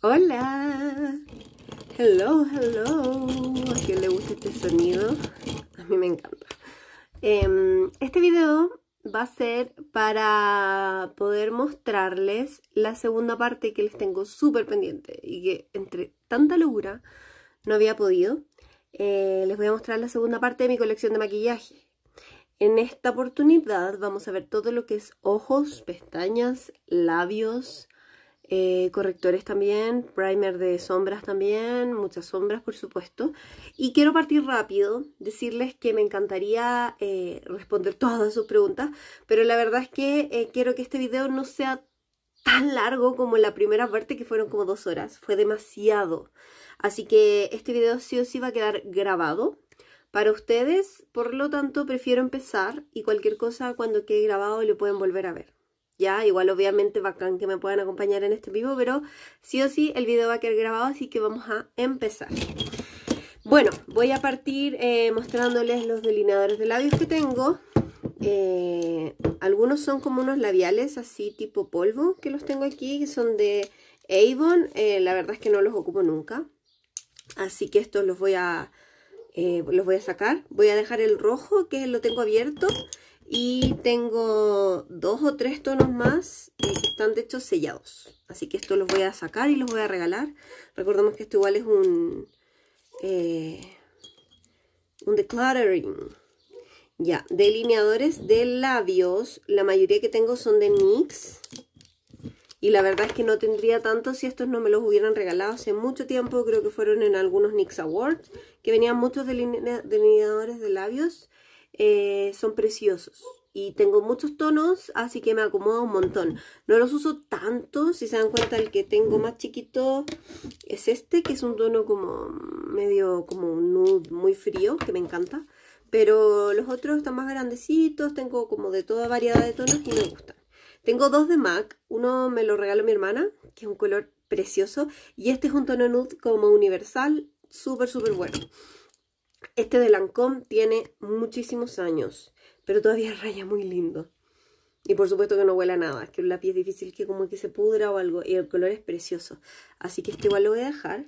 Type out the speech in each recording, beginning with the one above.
Hola. Hello, hello. ¿A quién le gusta este sonido? A mí me encanta. Em, este video va a ser para poder mostrarles la segunda parte que les tengo súper pendiente y que entre tanta locura no había podido. Eh, les voy a mostrar la segunda parte de mi colección de maquillaje. En esta oportunidad vamos a ver todo lo que es ojos, pestañas, labios, eh, correctores también, primer de sombras también, muchas sombras por supuesto. Y quiero partir rápido, decirles que me encantaría eh, responder todas sus preguntas, pero la verdad es que eh, quiero que este video no sea tan largo como la primera parte que fueron como dos horas, fue demasiado. Así que este video sí o sí va a quedar grabado para ustedes, por lo tanto prefiero empezar y cualquier cosa cuando quede grabado lo pueden volver a ver. Ya, igual obviamente bacán que me puedan acompañar en este vivo, pero sí o sí el video va a quedar grabado, así que vamos a empezar. Bueno, voy a partir eh, mostrándoles los delineadores de labios que tengo. Eh, algunos son como unos labiales así tipo polvo que los tengo aquí, que son de Avon. Eh, la verdad es que no los ocupo nunca. Así que estos los voy a, los voy a sacar. Voy a dejar el rojo que lo tengo abierto. Y tengo dos o tres tonos más eh, que están de hecho sellados. Así que esto los voy a sacar y los voy a regalar. Recordemos que esto igual es un... Eh, un decluttering. Ya, delineadores de labios. La mayoría que tengo son de NYX. Y la verdad es que no tendría tanto si estos no me los hubieran regalado hace mucho tiempo. Creo que fueron en algunos NYX Awards. Que venían muchos delineadores de labios. Eh, son preciosos. Y tengo muchos tonos, así que me acomodo un montón. No los uso tanto, si se dan cuenta el que tengo más chiquito es este, que es un tono como medio como un nude muy frío, que me encanta. Pero los otros están más grandecitos, tengo como de toda variedad de tonos y me gustan. Tengo dos de MAC, uno me lo regaló mi hermana, que es un color precioso. Y este es un tono nude como universal, súper, súper bueno. Este de Lancôme tiene muchísimos años, pero todavía raya muy lindo. Y por supuesto que no huele a nada, que un lápiz es difícil que como que se pudra o algo. Y el color es precioso. Así que este igual lo voy a dejar.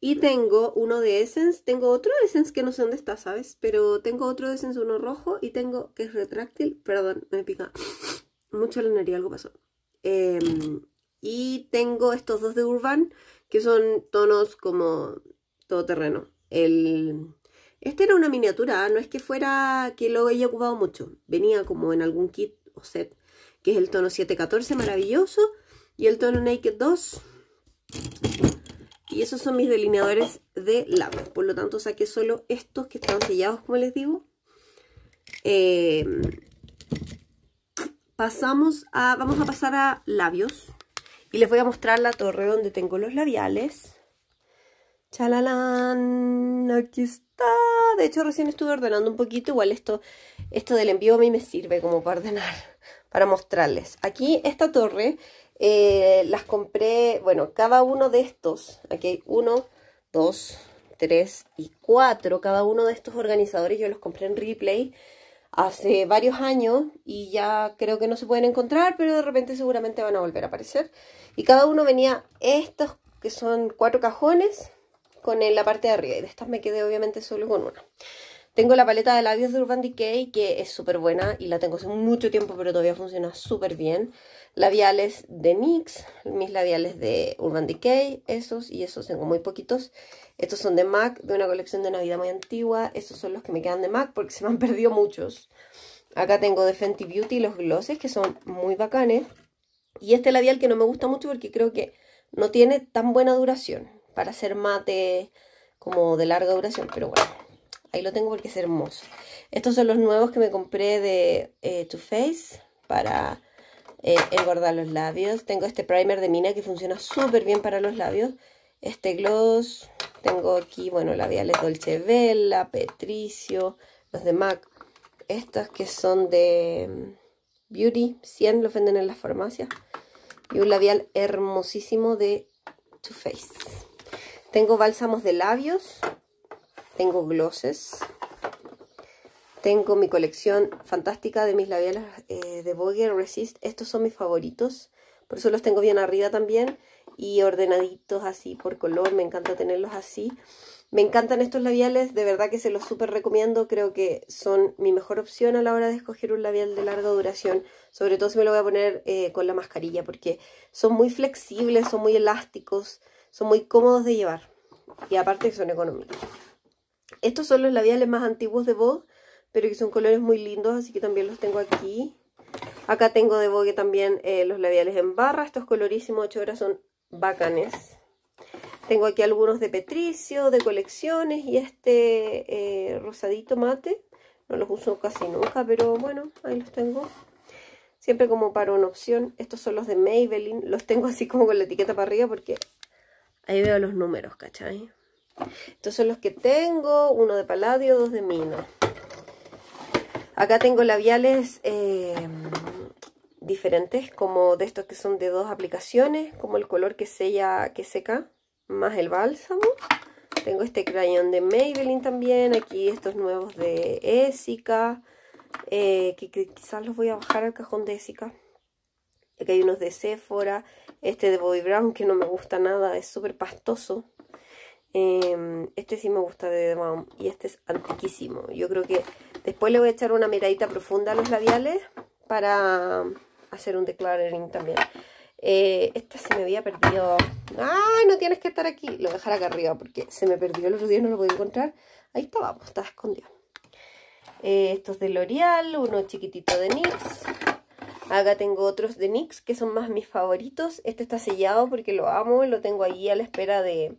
Y tengo uno de Essence, tengo otro de Essence que no sé dónde está, ¿sabes? Pero tengo otro de Essence, uno rojo y tengo que es retráctil. Perdón, me pica mucho la nariz, algo pasó. Em, y tengo estos dos de Urban, que son tonos como Todo terreno. El esta era una miniatura, no es que fuera que lo haya ocupado mucho. Venía como en algún kit o set, que es el tono 714, maravilloso, y el tono Naked 2. Y esos son mis delineadores de labios. Por lo tanto, saqué solo estos que están sellados, como les digo. Em, pasamos a... Vamos a pasar a labios. Y les voy a mostrar la torre donde tengo los labiales. Chalalán, aquí está. De hecho, recién estuve ordenando un poquito. Igual esto, esto del envío a mí me sirve como para ordenar, para mostrarles. Aquí esta torre eh, las compré, bueno, cada uno de estos. Aquí hay uno, dos, tres y cuatro. Cada uno de estos organizadores yo los compré en replay hace varios años y ya creo que no se pueden encontrar, pero de repente seguramente van a volver a aparecer. Y cada uno venía estos que son cuatro cajones con la parte de arriba. Y de estas me quedé obviamente solo con una. Tengo la paleta de labios de Urban Decay, que es súper buena y la tengo hace mucho tiempo, pero todavía funciona súper bien. Labiales de NYX, mis labiales de Urban Decay, esos y esos tengo muy poquitos. Estos son de MAC, de una colección de Navidad muy antigua. Estos son los que me quedan de MAC porque se me han perdido muchos. Acá tengo de Fenty Beauty los glosses, que son muy bacanes. Y este labial que no me gusta mucho porque creo que no tiene tan buena duración para hacer mate como de larga duración, pero bueno, ahí lo tengo porque es hermoso. Estos son los nuevos que me compré de eh, Too Faced para eh, engordar los labios. Tengo este primer de Mina que funciona súper bien para los labios. Este gloss, tengo aquí, bueno, labiales Dolce Vela, Petricio, los de MAC. Estos que son de mm, Beauty 100, los venden en las farmacias. Y un labial hermosísimo de Too Faced. Tengo bálsamos de labios, tengo glosses, tengo mi colección fantástica de mis labiales eh, de Vogue Resist. Estos son mis favoritos, por eso los tengo bien arriba también y ordenaditos así por color, me encanta tenerlos así. Me encantan estos labiales, de verdad que se los súper recomiendo, creo que son mi mejor opción a la hora de escoger un labial de larga duración, sobre todo si me lo voy a poner eh, con la mascarilla, porque son muy flexibles, son muy elásticos, son muy cómodos de llevar y aparte son económicos. Estos son los labiales más antiguos de Vogue, pero que son colores muy lindos, así que también los tengo aquí. Acá tengo de Vogue también eh, los labiales en barra, estos colorísimos 8 horas son bacanes. Tengo aquí algunos de Petricio, de colecciones y este eh, rosadito mate. No los uso casi nunca, pero bueno, ahí los tengo. Siempre como para una opción. Estos son los de Maybelline. Los tengo así como con la etiqueta para arriba porque Ahí veo los números, ¿cachai? Estos son los que tengo, uno de paladio, dos de mino. Acá tengo labiales em, diferentes, como de estos que son de dos aplicaciones, como el color que sella, que seca, más el bálsamo. Tengo este crayón de Maybelline también, aquí estos nuevos de Essica, eh, que, quizás los voy a bajar al cajón de Essica. Aquí hay unos de Sephora. Este de Bobby Brown que no me gusta nada. Es súper pastoso. Em, este sí me gusta de The Y este es antiquísimo. Yo creo que después le voy a echar una miradita profunda a los labiales. Para hacer un declaring también. Eh, esta se me había perdido. ¡Ay, no tienes que estar aquí! Lo voy a dejar acá arriba porque se me perdió el otro día, no lo a encontrar. Ahí está, vamos, pues, está escondido. Eh, estos de L'Oreal, uno chiquitito de NYX. Acá tengo otros de NYX que son más mis favoritos. Este está sellado porque lo amo. y Lo tengo ahí a la espera de,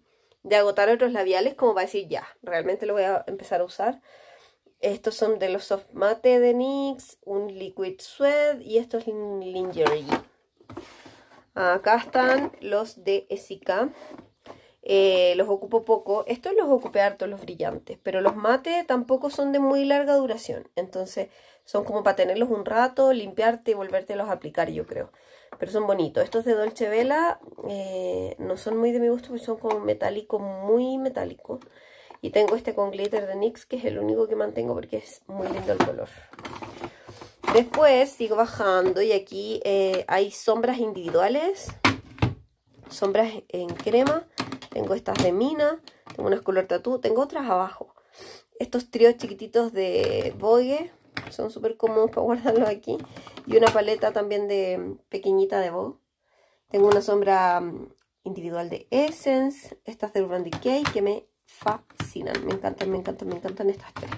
agotar otros labiales como para decir ya, realmente lo voy a empezar a usar. Estos son de los Soft Mate de NYX, un Liquid Sweat y estos Lingerie. Acá están los de Essica. Eh, los ocupo poco. Estos los ocupé harto, los brillantes. Pero los mate tampoco son de muy larga duración. Entonces son como para tenerlos un rato, limpiarte y volvértelos a aplicar, yo creo. Pero son bonitos. Estos de Dolce Vela eh, no son muy de mi gusto, porque son como metálico, muy metálico. Y tengo este con glitter de NYX, que es el único que mantengo porque es muy lindo el color. Después sigo bajando y aquí eh, hay sombras individuales. Sombras en crema. Tengo estas de Mina. Tengo unas color tatú. Tengo otras abajo. Estos tríos chiquititos de Vogue son súper cómodos para guardarlos aquí. Y una paleta también de mm, pequeñita de voz Tengo una sombra mm, individual de Essence, estas de Urban Decay que me fascinan, me encantan, me encantan, me encantan estas tres.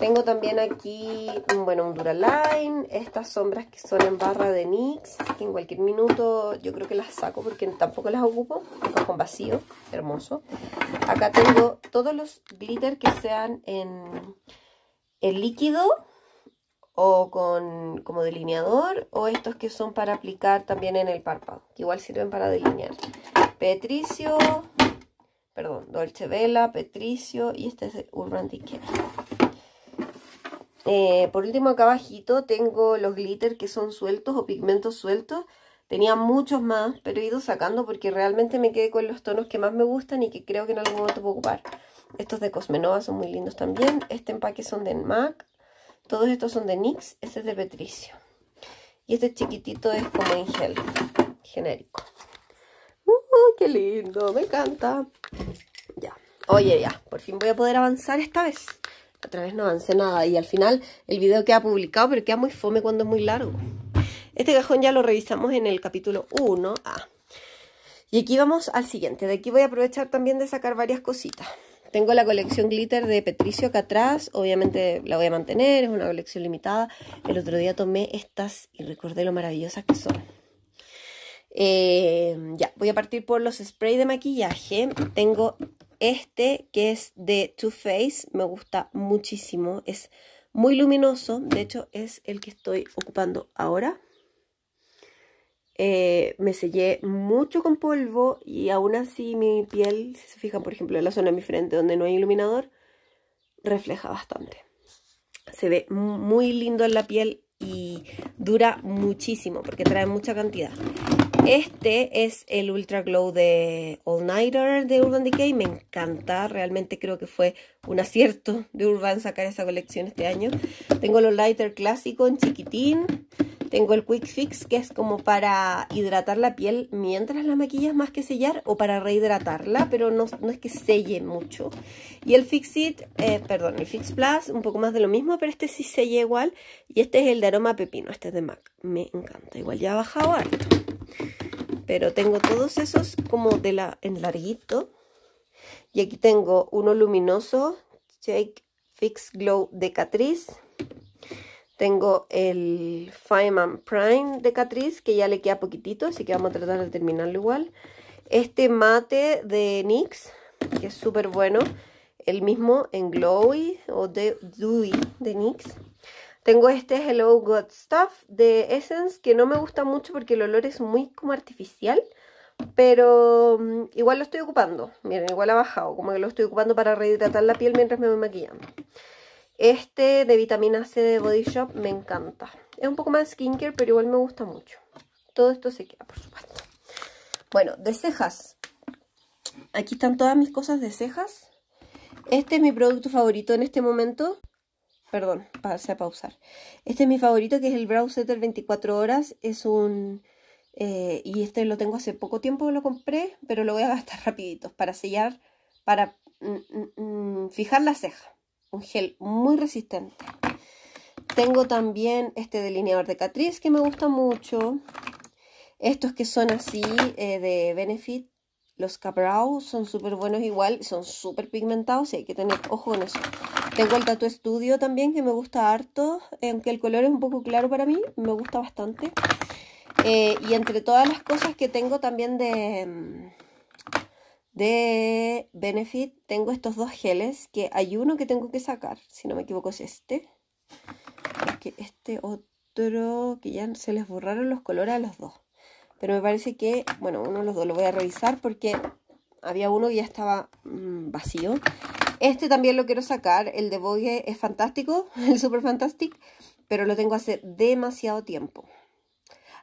Tengo también aquí, mm, bueno, un Duraline, estas sombras que son en barra de NYX, que en cualquier minuto yo creo que las saco porque tampoco las ocupo, con vacío, hermoso. Acá tengo todos los glitter que sean en, líquido o con como delineador o estos que son para aplicar también en el párpado, que igual sirven para delinear. Petricio, perdón, Dolce Vela, Petricio y este es Urban Decay. Eh, por último, acá abajito tengo los glitter que son sueltos o pigmentos sueltos. Tenía muchos más, pero he ido sacando porque realmente me quedé con los tonos que más me gustan y que creo que en algún momento puedo ocupar. Estos de Cosmenova son muy lindos también. Este empaque son de MAC. Todos estos son de NYX. Este es de Petricio Y este chiquitito es como en gel. Genérico. Uy qué lindo! Me encanta. Ya. Oye, ya. Por fin voy a poder avanzar esta vez otra vez no avance nada y al final el video queda publicado, pero queda muy fome cuando es muy largo. Este cajón ya lo revisamos en el capítulo 1A. Ah. Y aquí vamos al siguiente. De aquí voy a aprovechar también de sacar varias cositas. Tengo la colección glitter de Petricio acá atrás, obviamente la voy a mantener, es una colección limitada. El otro día tomé estas y recordé lo maravillosas que son. Eh, ya, voy a partir por los sprays de maquillaje. Tengo este que es de Too Faced me gusta muchísimo. Es muy luminoso. De hecho, es el que estoy ocupando ahora. Eh, me sellé mucho con polvo y aún así mi piel, si se fijan por ejemplo en la zona de mi frente donde no hay iluminador, refleja bastante. Se ve muy lindo en la piel y dura muchísimo porque trae mucha cantidad. Este es el Ultra Glow de All Nighter de Urban Decay. Me encanta, realmente creo que fue un acierto de Urban sacar esa colección este año. Tengo los lighter clásico en chiquitín. Tengo el Quick Fix, que es como para hidratar la piel mientras la maquillas más que sellar o para rehidratarla, pero no, es que selle mucho. Y el Fix It, eh, perdón, el Fix Plus, un poco más de lo mismo, pero este sí sella igual. Y este es el de aroma pepino, este es de MAC. Me encanta, igual ya ha bajado harto. Pero tengo todos esos como de la, en larguito. Y aquí tengo uno luminoso, Shake Fix Glow de Catrice. Tengo el Feynman Prime de Catrice, que ya le queda poquitito, así que vamos a tratar de terminarlo igual. Este mate de NYX, que es súper bueno. El mismo en Glowy o de Dewy de NYX. Tengo este Hello God Stuff de Essence, que no me gusta mucho porque el olor es muy como artificial. Pero mm, igual lo estoy ocupando. Miren, igual ha bajado. Como que lo estoy ocupando para rehidratar la piel mientras me voy maquillando. Este de vitamina C de Body Shop me encanta. Es un poco más skincare, pero igual me gusta mucho. Todo esto se queda, por supuesto. Bueno, de cejas. Aquí están todas mis cosas de cejas. Este es mi producto favorito en este momento. Perdón, pasé a pausar. Este es mi favorito, que es el Brow Setter 24 horas. Es un... Eh, y este lo tengo hace poco tiempo que lo compré, pero lo voy a gastar rapidito para sellar, para mm, mm, mm, fijar la ceja un gel muy resistente. Tengo también este delineador de Catrice que me gusta mucho. Estos que son así eh, de Benefit, los caprao son súper buenos igual, son súper pigmentados y hay que tener ojo con eso. Tengo el Tattoo Studio también que me gusta harto, aunque el color es un poco claro para mí, me gusta bastante. Eh, y entre todas las cosas que tengo también de mm, de Benefit tengo estos dos geles, que hay uno que tengo que sacar, si no me equivoco es este, que este otro, que ya se les borraron los colores a los dos, pero me parece que, bueno, uno de los dos lo voy a revisar porque había uno que ya estaba mm, vacío, este también lo quiero sacar, el de Vogue es fantástico, el Super Fantastic, pero lo tengo hace demasiado tiempo.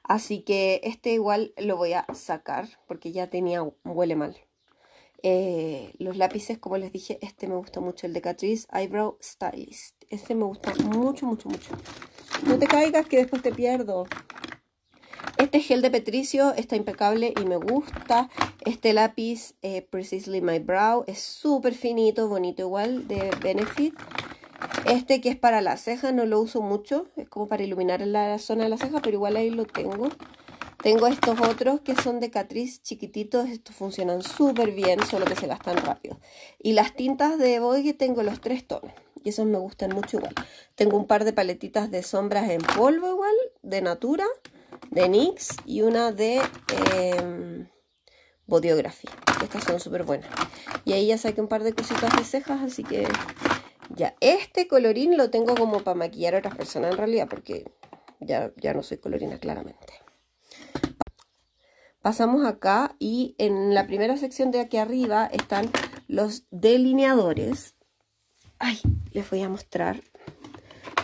Así que este igual lo voy a sacar porque ya tenía, huele mal. Eh, los lápices, como les dije, este me gusta mucho, el de Catrice Eyebrow Stylist. Este me gusta mucho, mucho, mucho. No te caigas que después te pierdo. Este gel de Petricio está impecable y me gusta. Este lápiz eh, Precisely My Brow es súper finito, bonito igual, de Benefit. Este que es para la cejas no lo uso mucho, es como para iluminar la zona de la ceja, pero igual ahí lo tengo. Tengo estos otros que son de Catrice chiquititos, estos funcionan súper bien, solo que se gastan rápido. Y las tintas de que tengo los tres tonos, y esos me gustan mucho igual. Tengo un par de paletitas de sombras en polvo igual, de Natura, de NYX, y una de eh, Estas son súper buenas. Y ahí ya saqué un par de cositas de cejas, así que ya. Este colorín lo tengo como para maquillar a otras personas en realidad, porque ya, ya no soy colorina claramente pasamos acá y en la primera sección de aquí arriba están los delineadores. Ay, les voy a mostrar.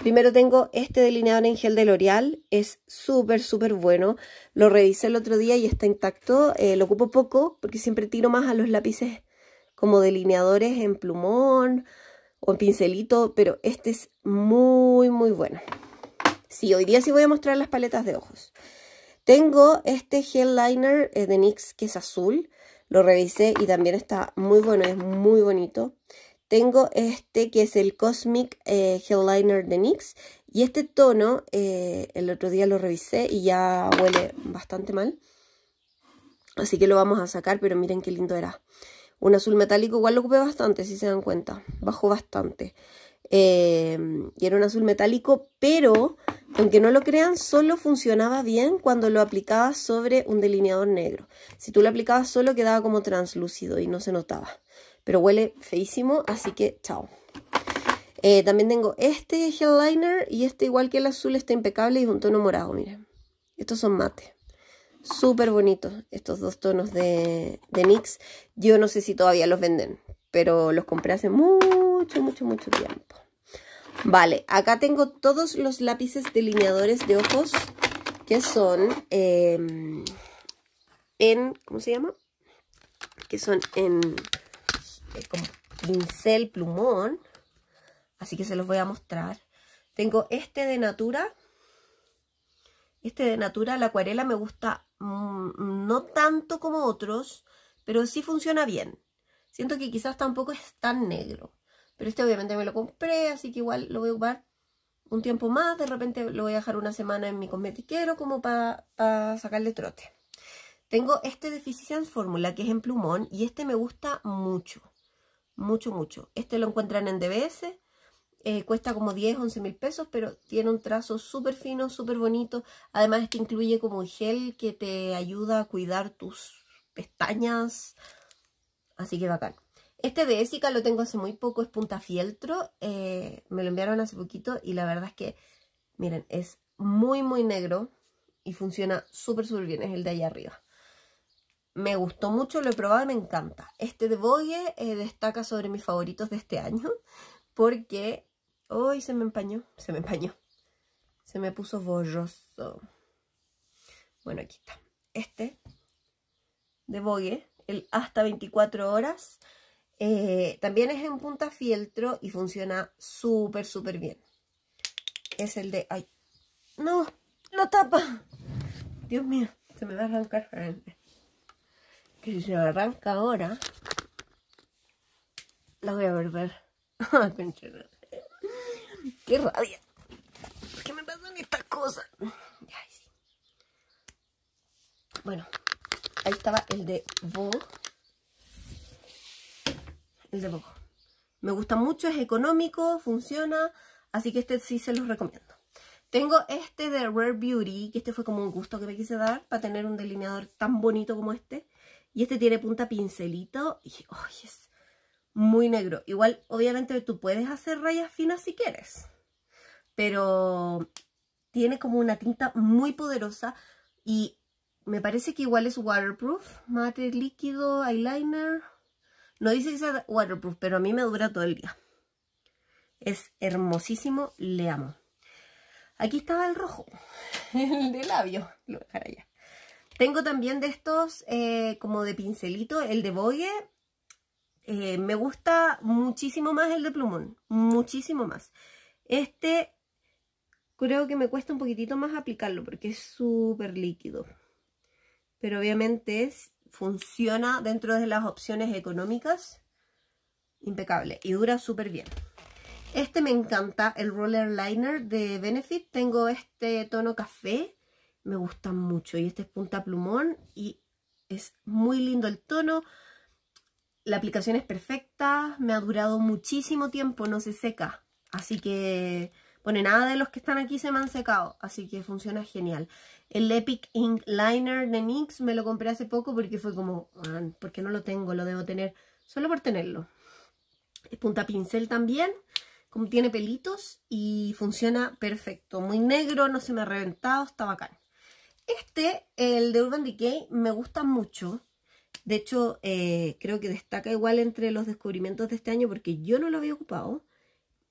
Primero tengo este delineador en gel de L'Oreal, es súper, súper bueno. Lo revisé el otro día y está intacto, eh, lo ocupo poco porque siempre tiro más a los lápices como delineadores en plumón o en pincelito, pero este es muy, muy bueno. Sí, hoy día sí voy a mostrar las paletas de ojos. Tengo este gel liner eh, de NYX que es azul. Lo revisé y también está muy bueno, es muy bonito. Tengo este que es el Cosmic eh, Gel Liner de NYX. Y este tono, eh, el otro día lo revisé y ya huele bastante mal. Así que lo vamos a sacar, pero miren qué lindo era. Un azul metálico igual lo ocupé bastante, si se dan cuenta. Bajó bastante. Em, y era un azul metálico, pero aunque no lo crean, solo funcionaba bien cuando lo aplicaba sobre un delineador negro. Si tú lo aplicabas solo quedaba como translúcido y no se notaba. Pero huele feísimo, así que chao. Eh, también tengo este gel liner y este igual que el azul está impecable y es un tono morado, miren. Estos son mate. Súper bonitos estos dos tonos de, de NYX. Yo no sé si todavía los venden, pero los compré hace Muy mucho, mucho, mucho tiempo. Vale, acá tengo todos los lápices delineadores de ojos que son em, en, ¿cómo se llama? Que son en eh, como pincel plumón. Así que se los voy a mostrar. Tengo este de Natura. Este de Natura, la acuarela me gusta mm, no tanto como otros, pero sí funciona bien. Siento que quizás tampoco es tan negro. Pero este obviamente me lo compré, así que igual lo voy a ocupar un tiempo más. De repente lo voy a dejar una semana en mi cosmetiquero como para sacarle trote. Tengo este de fórmula Formula, que es en plumón, y este me gusta mucho. Mucho, mucho. Este lo encuentran en DBS. Eh, cuesta como 10, 11 mil pesos, pero tiene un trazo súper fino, súper bonito. Además, que este incluye como gel que te ayuda a cuidar tus pestañas. Así que bacán. Este de Essica lo tengo hace muy poco, es punta fieltro. Eh, me lo enviaron hace poquito y la verdad es que, miren, es muy, muy negro y funciona súper, súper bien. Es el de allá arriba. Me gustó mucho, lo he probado y me encanta. Este de Bogue eh, destaca sobre mis favoritos de este año porque... hoy se me empañó! Se me empañó. Se me puso borroso. Bueno, aquí está. Este de Vogue, el hasta 24 horas. Eh, también es en punta fieltro y funciona súper, súper bien. Es el de... ¡Ay! ¡No! ¡Lo tapa! Dios mío, se me va a arrancar frente. Que si se me arranca ahora, la voy a volver. ¡Qué rabia! qué me pasan estas cosas? Bueno, ahí estaba el de Bo el de poco. Me gusta mucho, es económico, funciona, así que este sí se los recomiendo. Tengo este de Rare Beauty, que este fue como un gusto que me quise dar para tener un delineador tan bonito como este. Y este tiene punta pincelito y es muy negro. Igual, obviamente, tú puedes hacer rayas finas si quieres. Pero tiene como una tinta muy poderosa y me parece que igual es waterproof. Mate líquido, eyeliner, no dice que sea waterproof, pero a mí me dura todo el día. Es hermosísimo, le amo. Aquí estaba el rojo, el de labio. Lo voy a dejar allá. Tengo también de estos eh, como de pincelito, el de Bogue. Eh, me gusta muchísimo más el de plumón, muchísimo más. Este creo que me cuesta un poquitito más aplicarlo porque es súper líquido. Pero obviamente es funciona dentro de las opciones económicas. Impecable y dura súper bien. Este me encanta, el Roller Liner de Benefit. Tengo este tono café, me gusta mucho. Y este es punta plumón y es muy lindo el tono. La aplicación es perfecta, me ha durado muchísimo tiempo, no se seca. Así que pone nada de los que están aquí se me han secado, así que funciona genial. El Epic Ink Liner de NYX me lo compré hace poco porque fue como, porque ¿por qué no lo tengo? Lo debo tener solo por tenerlo. Es punta pincel también, como tiene pelitos y funciona perfecto. Muy negro, no se me ha reventado, está bacán. Este, el de Urban Decay, me gusta mucho. De hecho, eh, creo que destaca igual entre los descubrimientos de este año porque yo no lo había ocupado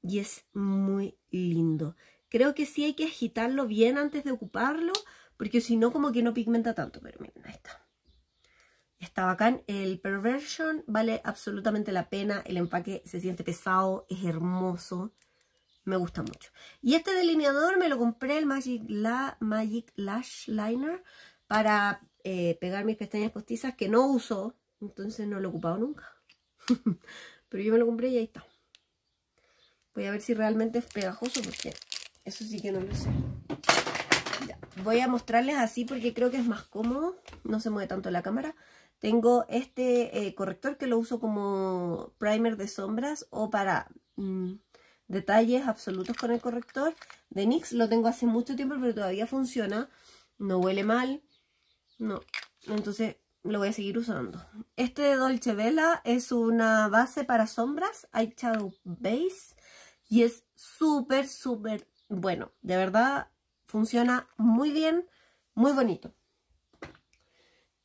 y es muy lindo. Creo que sí hay que agitarlo bien antes de ocuparlo, porque si no como que no pigmenta tanto, pero miren, ahí está. Está bacán, el Perversion vale absolutamente la pena, el empaque se siente pesado, es hermoso, me gusta mucho. Y este delineador me lo compré, el Magic, la, Magic Lash Liner, para eh, pegar mis pestañas postizas que no uso, entonces no lo he ocupado nunca. Pero yo me lo compré y ahí está. Voy a ver si realmente es pegajoso porque eso sí que no lo sé. Voy a mostrarles así porque creo que es más cómodo. No se mueve tanto la cámara. Tengo este eh, corrector que lo uso como primer de sombras o para mm, detalles absolutos con el corrector. De NYX lo tengo hace mucho tiempo pero todavía funciona. No huele mal. No. Entonces lo voy a seguir usando. Este de Dolce Vela es una base para sombras, Eyeshadow Base. Y es súper, súper bueno. De verdad, funciona muy bien, muy bonito.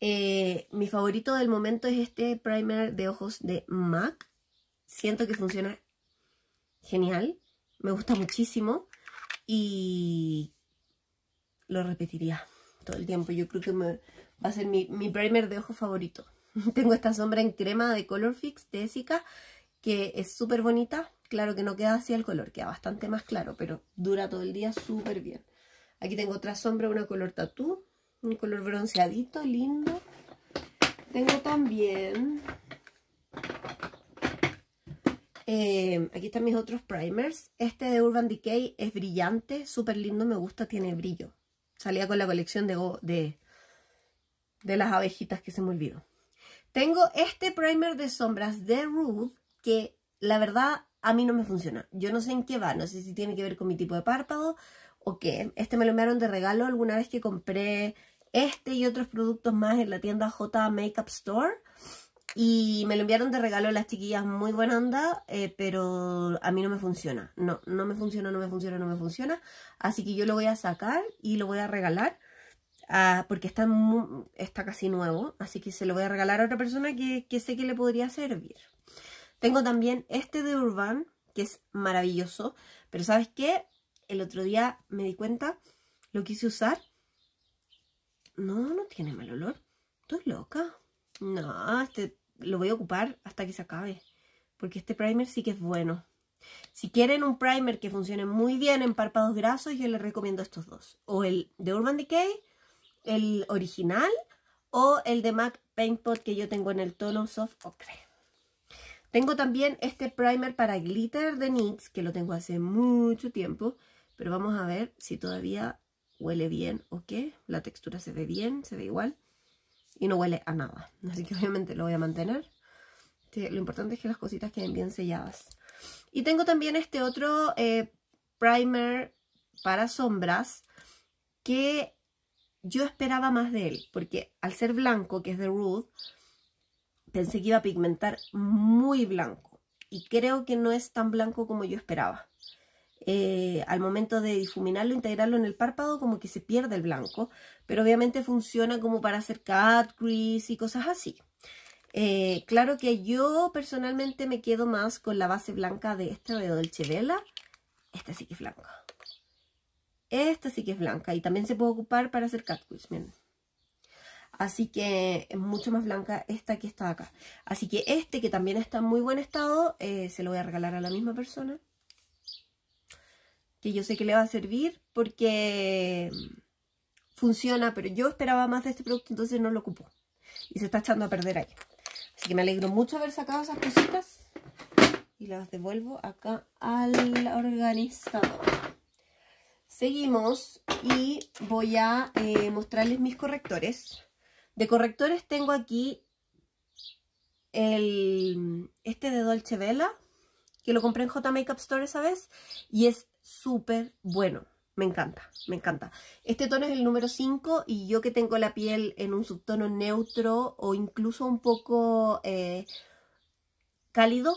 Eh, mi favorito del momento es este primer de ojos de MAC. Siento que funciona genial. Me gusta muchísimo. Y lo repetiría todo el tiempo. Yo creo que va a ser mi, mi primer de ojos favorito. Tengo esta sombra en crema de Color Fix de Esica que es súper bonita. Claro que no queda así el color, queda bastante más claro, pero dura todo el día súper bien. Aquí tengo otra sombra, una color tatú, un color bronceadito, lindo. Tengo también... Eh, aquí están mis otros primers. Este de Urban Decay es brillante, súper lindo, me gusta, tiene brillo. Salía con la colección de, de, las abejitas que se me olvidó. Tengo este primer de sombras de Ruth. que la verdad a mí no me funciona. Yo no sé en qué va, no sé si tiene que ver con mi tipo de párpado o qué. Este me lo enviaron de regalo alguna vez que compré este y otros productos más en la tienda J Makeup Store. Y me lo enviaron de regalo las chiquillas, muy buena onda, eh, pero a mí no me funciona. No, no me funciona, no me funciona, no me funciona. Así que yo lo voy a sacar y lo voy a regalar. Ah, porque está, está casi nuevo, así que se lo voy a regalar a otra persona que, que sé que le podría servir. Tengo también este de Urban, que es maravilloso. Pero ¿sabes qué? El otro día me di cuenta, lo quise usar. No, no tiene mal olor. ¿Estoy loca? No, este lo voy a ocupar hasta que se acabe. Porque este primer sí que es bueno. Si quieren un primer que funcione muy bien en párpados grasos, yo les recomiendo estos dos. O el de Urban Decay, el original, o el de MAC Paint Pot que yo tengo en el tono soft ocre. Tengo también este primer para glitter de NYX, que lo tengo hace mucho tiempo, pero vamos a ver si todavía huele bien o qué. La textura se ve bien, se ve igual y no huele a nada. Así que obviamente lo voy a mantener. lo importante es que las cositas queden bien selladas. Y tengo también este otro eh, primer para sombras que yo esperaba más de él, porque al ser blanco, que es de Ruth. Pensé que iba a pigmentar muy blanco y creo que no es tan blanco como yo esperaba. Eh, al momento de difuminarlo, integrarlo en el párpado, como que se pierde el blanco, pero obviamente funciona como para hacer cat crease y cosas así. Eh, claro que yo personalmente me quedo más con la base blanca de esta de Dolce Vela. Esta sí que es blanca. Esta sí que es blanca y también se puede ocupar para hacer cat crease, Así que es mucho más blanca esta que está acá. Así que este, que también está en muy buen estado, eh, se lo voy a regalar a la misma persona. Que yo sé que le va a servir porque funciona, pero yo esperaba más de este producto, entonces no lo ocupo. Y se está echando a perder ahí. Así que me alegro mucho haber sacado esas cositas. Y las devuelvo acá al organizador. Seguimos y voy a eh, mostrarles mis correctores. De correctores tengo aquí el, este de Dolce Vela, que lo compré en J Makeup Store esa vez, y es súper bueno. Me encanta, me encanta. Este tono es el número 5 y yo que tengo la piel en un subtono neutro o incluso un poco eh, cálido,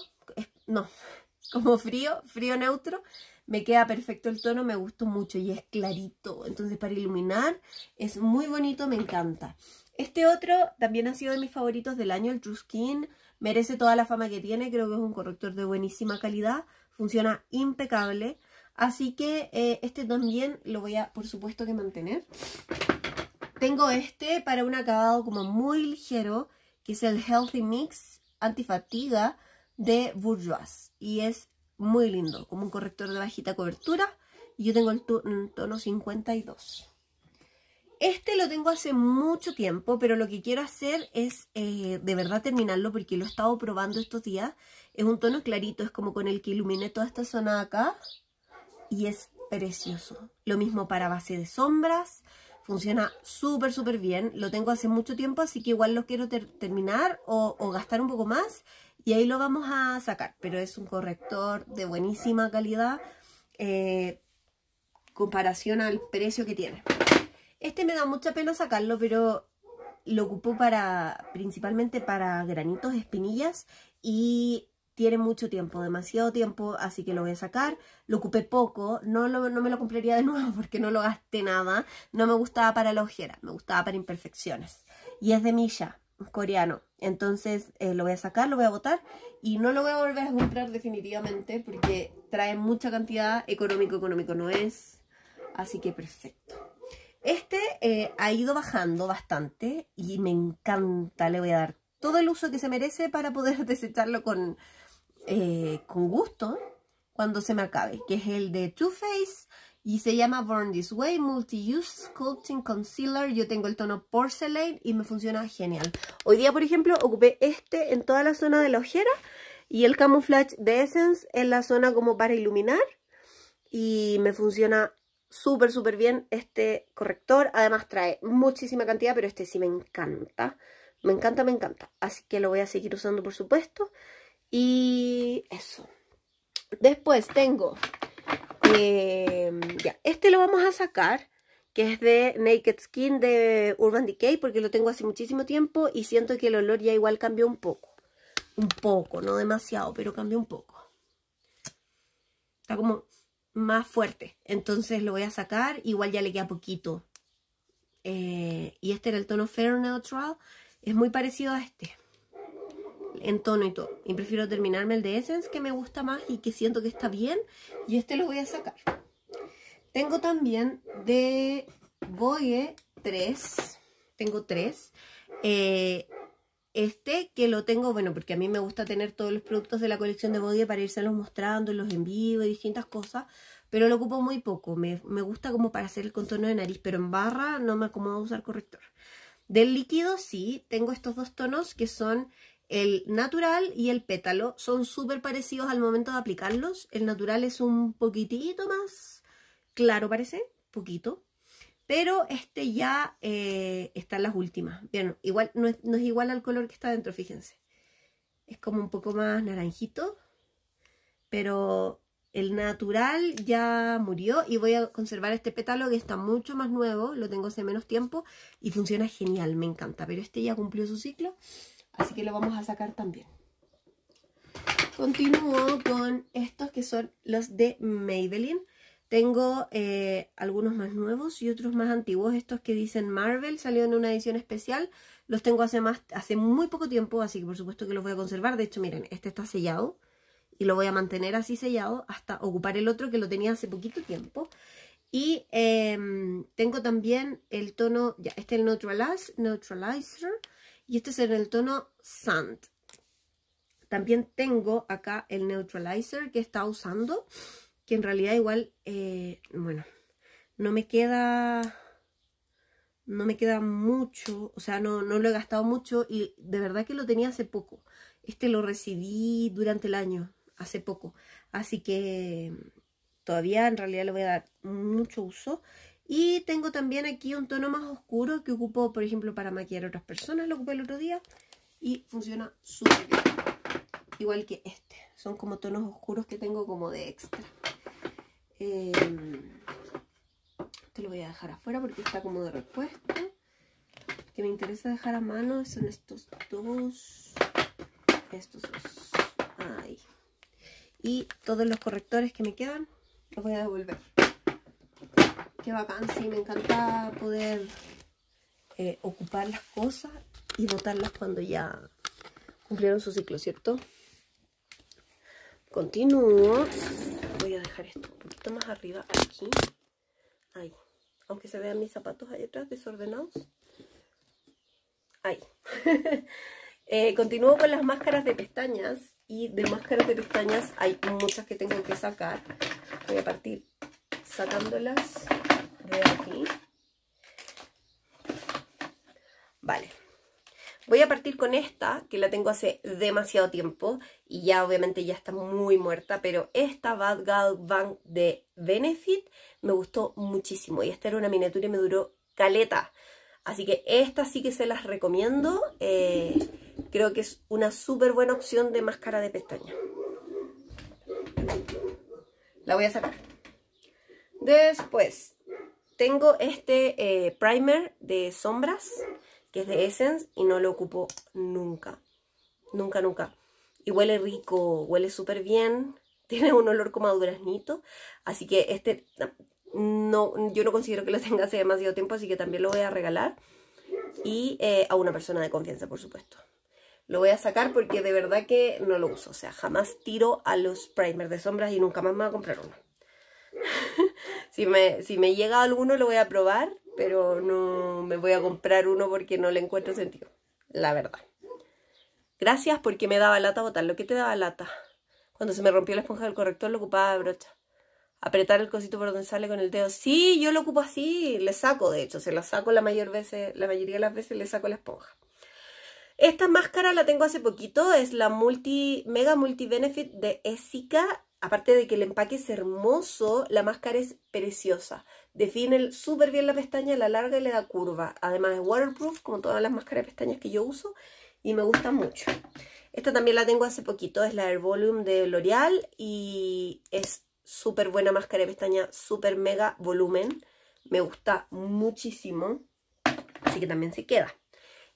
no, como frío, frío neutro, me queda perfecto el tono, me gustó mucho y es clarito. Entonces para iluminar es muy bonito, me encanta. Este otro también ha sido de mis favoritos del año, el True Skin. Merece toda la fama que tiene, creo que es un corrector de buenísima calidad. Funciona impecable. Así que eh, este también lo voy a, por supuesto, que mantener. Tengo este para un acabado como muy ligero, que es el Healthy Mix Antifatiga de Bourjois. Y es muy lindo, como un corrector de bajita cobertura. Y yo tengo el mm, tono 52. Este lo tengo hace mucho tiempo, pero lo que quiero hacer es eh, de verdad terminarlo porque lo he estado probando estos días. Es un tono clarito, es como con el que ilumine toda esta zona de acá y es precioso. Lo mismo para base de sombras, funciona súper súper bien. Lo tengo hace mucho tiempo, así que igual lo quiero terminar o, gastar un poco más y ahí lo vamos a sacar. Pero es un corrector de buenísima calidad eh, comparación al precio que tiene. Este me da mucha pena sacarlo, pero lo ocupo para, principalmente para granitos, espinillas y tiene mucho tiempo, demasiado tiempo, así que lo voy a sacar. Lo ocupé poco, no, no me lo compraría de nuevo porque no lo gasté nada. No me gustaba para la ojera, me gustaba para imperfecciones. Y es de Milla, coreano. Entonces eh, lo voy a sacar, lo voy a botar y no lo voy a volver a comprar definitivamente porque trae mucha cantidad, económico, económico no es. Así que perfecto. Este eh, ha ido bajando bastante y me encanta. Le voy a dar todo el uso que se merece para poder desecharlo con, eh, con gusto cuando se me acabe, que es el de Too Faced y se llama Burn This Way Multi-Use Sculpting Concealer. Yo tengo el tono Porcelain y me funciona genial. Hoy día, por ejemplo, ocupé este en toda la zona de la ojera y el Camouflage de Essence en la zona como para iluminar y me funciona súper, súper bien este corrector. Además trae muchísima cantidad, pero este sí me encanta. Me encanta, me encanta. Así que lo voy a seguir usando, por supuesto. Y eso. Después tengo... Em, ya, este lo vamos a sacar, que es de Naked Skin de Urban Decay, porque lo tengo hace muchísimo tiempo y siento que el olor ya igual cambió un poco. Un poco, no demasiado, pero cambió un poco. Está como más fuerte. Entonces lo voy a sacar, igual ya le queda poquito. Eh, y este era el tono Fair Neutral, es muy parecido a este. En tono y todo. Y prefiero terminarme el de Essence, que me gusta más y que siento que está bien. Y este lo voy a sacar. Tengo también de boye 3. Tengo 3. Este que lo tengo, bueno, porque a mí me gusta tener todos los productos de la colección de Body para irselos mostrando, los en vivo y distintas cosas, pero lo ocupo muy poco. Me, me, gusta como para hacer el contorno de nariz, pero en barra no me a usar corrector. Del líquido sí, tengo estos dos tonos que son el natural y el pétalo. Son súper parecidos al momento de aplicarlos. El natural es un poquitito más claro, parece, poquito, pero este ya eh, está en las últimas. Bien, igual, no es, no es igual al color que está dentro, fíjense. Es como un poco más naranjito. Pero el natural ya murió y voy a conservar este pétalo que está mucho más nuevo, lo tengo hace menos tiempo y funciona genial, me encanta, pero este ya cumplió su ciclo, así que lo vamos a sacar también. Continúo con estos que son los de Maybelline. Tengo eh, algunos más nuevos y otros más antiguos. Estos que dicen Marvel salió en una edición especial. Los tengo hace, hace muy poco tiempo, así que por supuesto que los voy a conservar. De hecho, miren, este está sellado y lo voy a mantener así sellado hasta ocupar el otro que lo tenía hace poquito tiempo. Y em, tengo también el tono, ya, este es el Neutralize, Neutralizer y este es en el tono Sand. También tengo acá el Neutralizer que está usando que en realidad igual, eh, bueno, no me queda, no me queda mucho, o sea, no, no lo he gastado mucho y de verdad que lo tenía hace poco. Este lo recibí durante el año, hace poco, así que todavía en realidad le voy a dar mucho uso. Y tengo también aquí un tono más oscuro que ocupo, por ejemplo, para maquillar a otras personas, lo ocupé el otro día y funciona súper bien. Igual que este, son como tonos oscuros que tengo como de extra. Eh, lo voy a dejar afuera porque está como de repuesto. Que me interesa dejar a mano son estos dos. Estos dos. Ahí. Y todos los correctores que me quedan los voy a devolver. Qué bacán, sí, me encanta poder eh, ocupar las cosas y botarlas cuando ya cumplieron su ciclo, ¿cierto? Continúo esto un poquito más arriba, aquí. Ahí. Aunque se vean mis zapatos ahí atrás desordenados. Ahí. Eh, continúo con las máscaras de pestañas. Y de máscaras de pestañas hay muchas que tengo que sacar. Voy a partir sacándolas de aquí. Vale. Voy a partir con esta, que la tengo hace demasiado tiempo y ya obviamente ya está muy muerta, pero esta Bad Girl Bank de Benefit me gustó muchísimo y esta era una miniatura y me duró caleta. Así que esta sí que se las recomiendo. Eh, creo que es una súper buena opción de máscara de pestaña. La voy a sacar. Después, tengo este eh, primer de sombras que es de Essence y no lo ocupo nunca. Nunca, nunca. Y huele rico, huele súper bien. Tiene un olor como a duraznito. Así que este no, yo no considero que lo tenga hace demasiado tiempo, así que también lo voy a regalar. Y eh, a una persona de confianza, por supuesto. Lo voy a sacar porque de verdad que no lo uso. O sea, jamás tiro a los primers de sombras y nunca más me voy a comprar uno. si, me, si me llega alguno lo voy a probar pero no me voy a comprar uno porque no le encuentro sentido, la verdad. Gracias porque me daba lata botar lo que te daba lata. Cuando se me rompió la esponja del corrector lo ocupaba brocha. Apretar el cosito por donde sale con el dedo. Sí, yo lo ocupo así, le saco de hecho, se la saco la mayor veces, la mayoría de las veces le saco la esponja. Esta máscara la tengo hace poquito, es la multi, Mega Multi Benefit de esica Aparte de que el empaque es hermoso, la máscara es preciosa. Define súper bien la pestaña, la larga y le da curva. Además es waterproof, como todas las máscaras de pestañas que yo uso. Y me gusta mucho. Esta también la tengo hace poquito, es la Air Volume de L'Oreal. Y es súper buena máscara de pestaña, súper mega volumen. Me gusta muchísimo. Así que también se queda.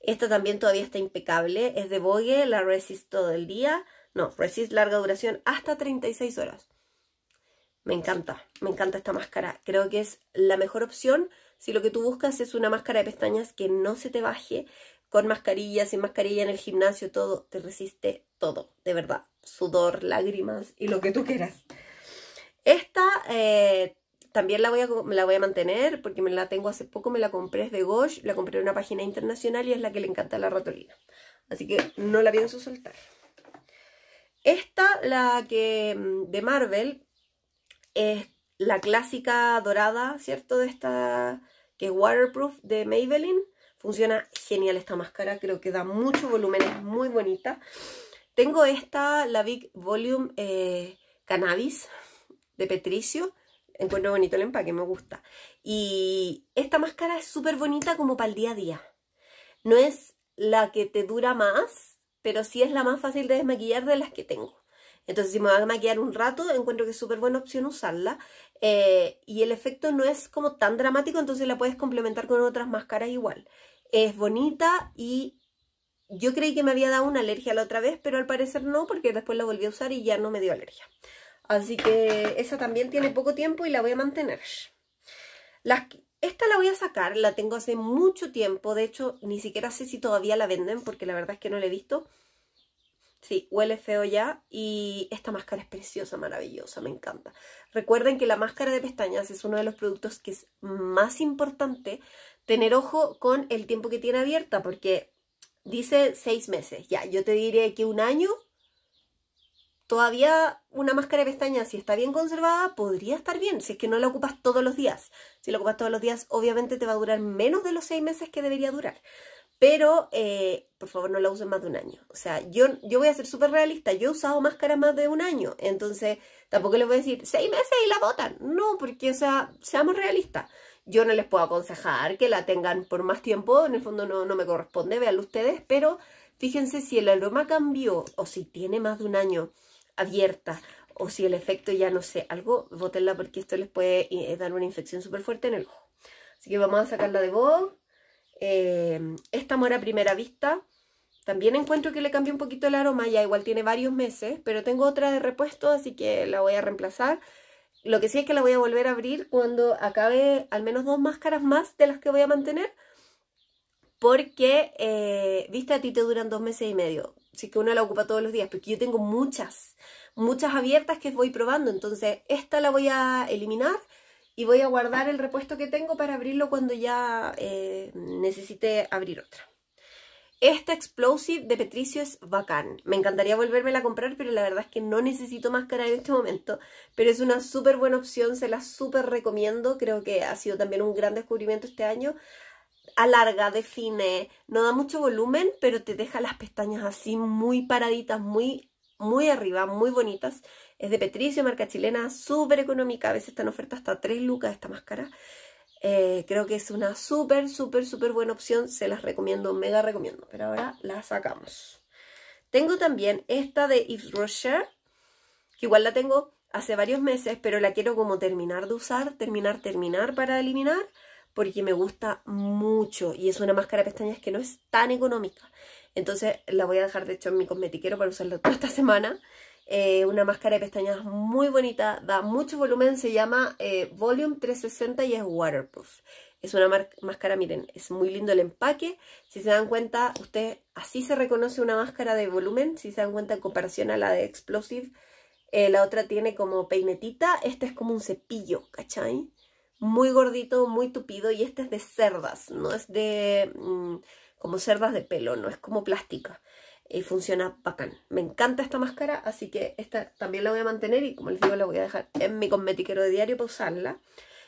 Esta también todavía está impecable. Es de Vogue, la todo el Día. No, Resist larga duración hasta 36 horas. Me encanta, me encanta esta máscara. Creo que es la mejor opción si lo que tú buscas es una máscara de pestañas que no se te baje con mascarilla, sin mascarilla, en el gimnasio, todo. Te resiste todo, de verdad. Sudor, lágrimas y lo que tú quieras. Esta eh, también la voy, a, la voy a mantener porque me la tengo hace poco, me la compré de Gauche, la compré en una página internacional y es la que le encanta a la ratolina. Así que no la pienso soltar. Esta, la que mm, de Marvel, es la clásica dorada, ¿cierto? De esta que es waterproof de Maybelline. Funciona genial esta máscara, creo que da mucho volumen, es muy bonita. Tengo esta, la Big Volume eh, Cannabis de Petricio. Encuentro bonito el empaque, me gusta. Y esta máscara es súper bonita como para el día a día. No es la que te dura más, pero sí es la más fácil de desmaquillar de las que tengo. Entonces si me va a maquillar un rato, encuentro que es súper buena opción usarla. Eh, y el efecto no es como tan dramático, entonces la puedes complementar con otras máscaras igual. Es bonita y yo creí que me había dado una alergia la otra vez, pero al parecer no, porque después la volví a usar y ya no me dio alergia. Así que esa también tiene poco tiempo y la voy a mantener. Las, esta la voy a sacar, la tengo hace mucho tiempo, de hecho ni siquiera sé si todavía la venden porque la verdad es que no la he visto. Sí, huele feo ya y esta máscara es preciosa, maravillosa, me encanta. Recuerden que la máscara de pestañas es uno de los productos que es más importante tener ojo con el tiempo que tiene abierta porque dice seis meses. Ya, yo te diré que un año todavía una máscara de pestañas, si está bien conservada, podría estar bien, si es que no la ocupas todos los días. Si la ocupas todos los días, obviamente te va a durar menos de los seis meses que debería durar. Pero, eh, por favor, no la usen más de un año. O sea, yo, yo voy a ser súper realista. Yo he usado máscara más de un año. Entonces, tampoco les voy a decir, seis meses y la botan. No, porque, o sea, seamos realistas. Yo no les puedo aconsejar que la tengan por más tiempo. En el fondo no, me corresponde, vean ustedes. Pero fíjense si el aroma cambió o si tiene más de un año abierta o si el efecto ya no sé, algo, botenla porque esto les puede eh, dar una infección súper fuerte en el ojo. Así que vamos a sacarla de voz. Eh, esta mora a primera vista. También encuentro que le cambió un poquito el aroma, ya igual tiene varios meses, pero tengo otra de repuesto, así que la voy a reemplazar. Lo que sí es que la voy a volver a abrir cuando acabe al menos dos máscaras más de las que voy a mantener, porque, eh, viste, a ti te duran dos meses y medio. Así que una la ocupa todos los días, porque yo tengo muchas, muchas abiertas que voy probando, entonces esta la voy a eliminar y voy a guardar el repuesto que tengo para abrirlo cuando ya eh, necesite abrir otra. Esta Explosive de Petricio es bacán. Me encantaría volvérmela a comprar, pero la verdad es que no necesito máscara en este momento. Pero es una súper buena opción, se la súper recomiendo. Creo que ha sido también un gran descubrimiento este año alarga, define, no da mucho volumen, pero te deja las pestañas así muy paraditas, muy, muy arriba, muy bonitas. Es de Petricio, marca chilena, súper económica, a veces están ofertas oferta hasta 3 lucas esta máscara. Eh, creo que es una súper, súper, súper buena opción, se las recomiendo, mega recomiendo, pero ahora la sacamos. Tengo también esta de Yves Rocher, que igual la tengo hace varios meses, pero la quiero como terminar de usar, terminar, terminar para eliminar porque me gusta mucho y es una máscara de pestañas que no es tan económica. Entonces la voy a dejar de hecho en mi cosmetiquero para usarla toda esta semana. Eh, una máscara de pestañas muy bonita, da mucho volumen, se llama eh, Volume 360 y es waterproof. Es una máscara, miren, es muy lindo el empaque. Si se dan cuenta, usted así se reconoce una máscara de volumen. Si se dan cuenta en comparación a la de Explosive, eh, la otra tiene como peinetita. Esta es como un cepillo, ¿cachai? muy gordito, muy tupido y este es de cerdas, no es de mm, como cerdas de pelo, no es como plástica y funciona bacán. Me encanta esta máscara, así que esta también la voy a mantener y como les digo la voy a dejar en mi cosmetiquero de diario para usarla.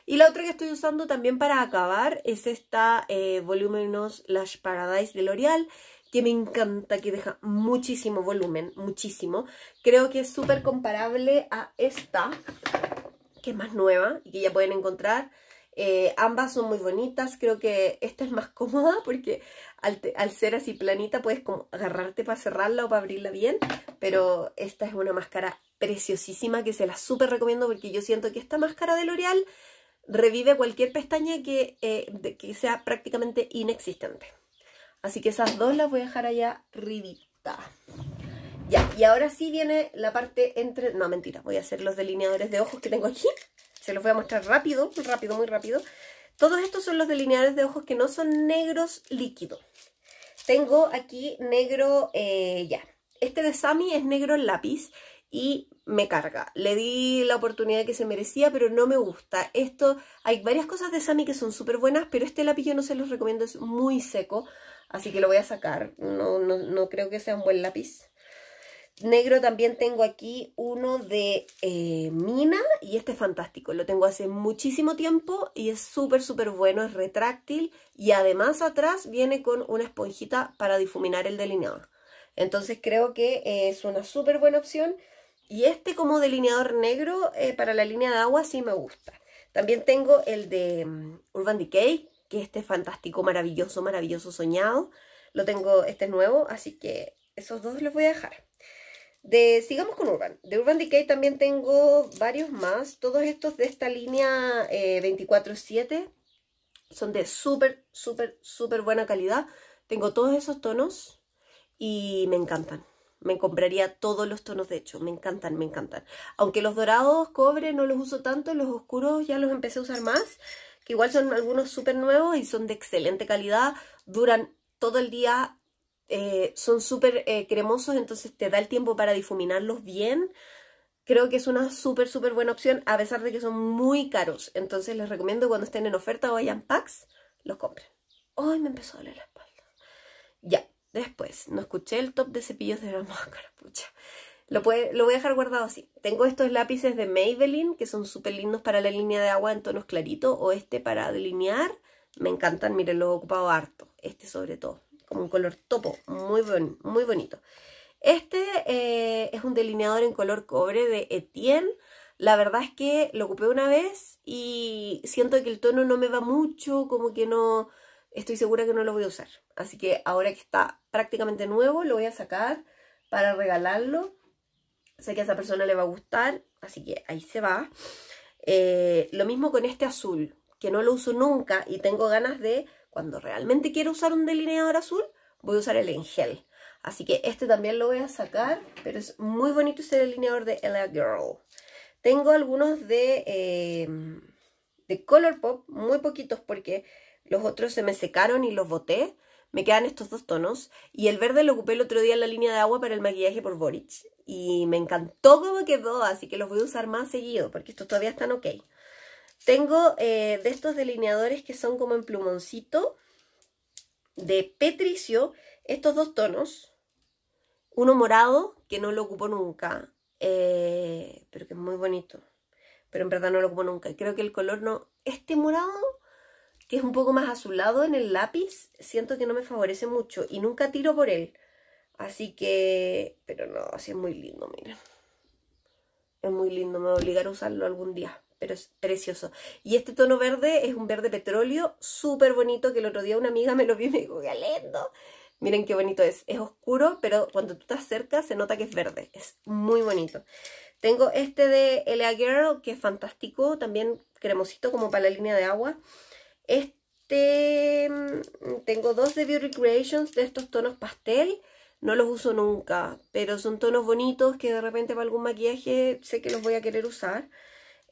Y la otra que estoy usando también para acabar es esta eh, Voluminous Lash Paradise de L'Oreal que me encanta, que deja muchísimo volumen, muchísimo. Creo que es súper comparable a esta, que es más nueva y que ya pueden encontrar. Eh, ambas son muy bonitas, creo que esta es más cómoda porque al, ser así planita puedes como agarrarte para cerrarla o para abrirla bien, pero esta es una máscara preciosísima que se la súper recomiendo porque yo siento que esta máscara de L'Oreal revive cualquier pestaña que, eh, que sea prácticamente inexistente. Así que esas dos las voy a dejar allá arribita. Y ahora sí viene la parte entre... No, mentira, voy a hacer los delineadores de ojos que tengo aquí. Se los voy a mostrar rápido, rápido, muy rápido. Todos estos son los delineadores de ojos que no son negros líquidos. Tengo aquí negro eh, ya. Este de Sami es negro lápiz y me carga. Le di la oportunidad que se merecía, pero no me gusta. Esto, hay varias cosas de Sami que son súper buenas, pero este lápiz yo no se los recomiendo, es muy seco. Así que lo voy a sacar. no, no creo que sea un buen lápiz. Negro también tengo aquí uno de eh, Mina y este es fantástico, lo tengo hace muchísimo tiempo y es súper súper bueno, es retráctil y además atrás viene con una esponjita para difuminar el delineador. Entonces creo que eh, es una súper buena opción y este como delineador negro eh, para la línea de agua sí me gusta. También tengo el de mm, Urban Decay, que este es fantástico, maravilloso, maravilloso, soñado. Lo tengo, este es nuevo, así que esos dos los voy a dejar. De, sigamos con Urban. De Urban Decay también tengo varios más. Todos estos de esta línea 24-7 eh, son de súper, súper, súper buena calidad. Tengo todos esos tonos y me encantan. Me compraría todos los tonos, de hecho. Me encantan, me encantan. Aunque los dorados, cobre, no los uso tanto. Los oscuros ya los empecé a usar más. Que igual son algunos súper nuevos y son de excelente calidad. Duran todo el día eh, son súper eh, cremosos, entonces te da el tiempo para difuminarlos bien. Creo que es una súper, súper buena opción, a pesar de que son muy caros. Entonces les recomiendo cuando estén en oferta o hayan packs, los compren. Hoy me empezó a doler la espalda. Ya, después, no escuché el top de cepillos de la máscara, pucha. Lo, lo voy a dejar guardado así. Tengo estos lápices de Maybelline, que son súper lindos para la línea de agua en tonos claritos, o este para delinear. Me encantan, miren, los he ocupado harto, este sobre todo como un color topo, muy, muy bonito. Este eh, es un delineador en color cobre de Etienne. La verdad es que lo ocupé una vez y siento que el tono no me va mucho, como que no, estoy segura que no lo voy a usar. Así que ahora que está prácticamente nuevo, lo voy a sacar para regalarlo. Sé que a esa persona le va a gustar, así que ahí se va. Eh, lo mismo con este azul, que no lo uso nunca y tengo ganas de cuando realmente quiero usar un delineador azul, voy a usar el en gel. Así que este también lo voy a sacar, pero es muy bonito el delineador de Ella Girl. Tengo algunos de, em, de Colourpop, muy poquitos porque los otros se me secaron y los boté. Me quedan estos dos tonos. Y el verde lo ocupé el otro día en la línea de agua para el maquillaje por Boric. Y me encantó cómo quedó, así que los voy a usar más seguido porque estos todavía están ok. Tengo eh, de estos delineadores que son como en plumoncito de Petricio, estos dos tonos. Uno morado, que no lo ocupo nunca, eh, pero que es muy bonito. Pero en verdad no lo ocupo nunca. Creo que el color no... Este morado, que es un poco más azulado en el lápiz, siento que no me favorece mucho y nunca tiro por él. Así que... Pero no, así es muy lindo, miren. Es muy lindo, me voy a obligar a usarlo algún día pero es precioso. Y este tono verde es un verde petróleo súper bonito que el otro día una amiga me lo vio y me dijo, ¡qué lindo! Miren qué bonito es. Es oscuro, pero cuando tú estás cerca se nota que es verde. Es muy bonito. Tengo este de LA Girl, que es fantástico, también cremosito como para la línea de agua. Este, mm, tengo dos de Beauty Creations de estos tonos pastel. No los uso nunca, pero son tonos bonitos que de repente para algún maquillaje sé que los voy a querer usar.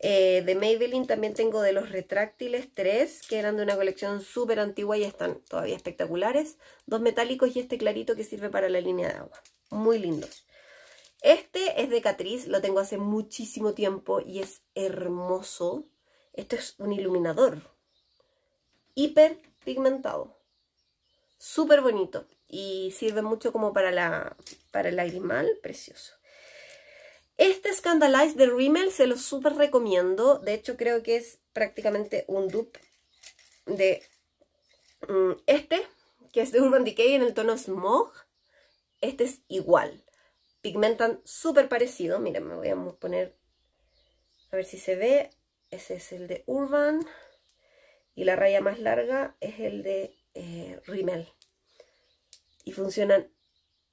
Eh, de Maybelline también tengo de los retráctiles 3, que eran de una colección súper antigua y están todavía espectaculares. Dos metálicos y este clarito que sirve para la línea de agua. Muy lindos. Este es de Catrice, lo tengo hace muchísimo tiempo y es hermoso. Esto es un iluminador. Hiper pigmentado. Súper bonito. Y sirve mucho como para la para el lagrimal. Precioso. Este Scandalize de Rimmel se lo súper recomiendo. De hecho, creo que es prácticamente un dupe de mm, este, que es de Urban Decay en el tono Smog. Este es igual. Pigmentan súper parecido. Mira, me voy a poner... A ver si se ve. Ese es el de Urban. Y la raya más larga es el de eh, Rimmel. Y funcionan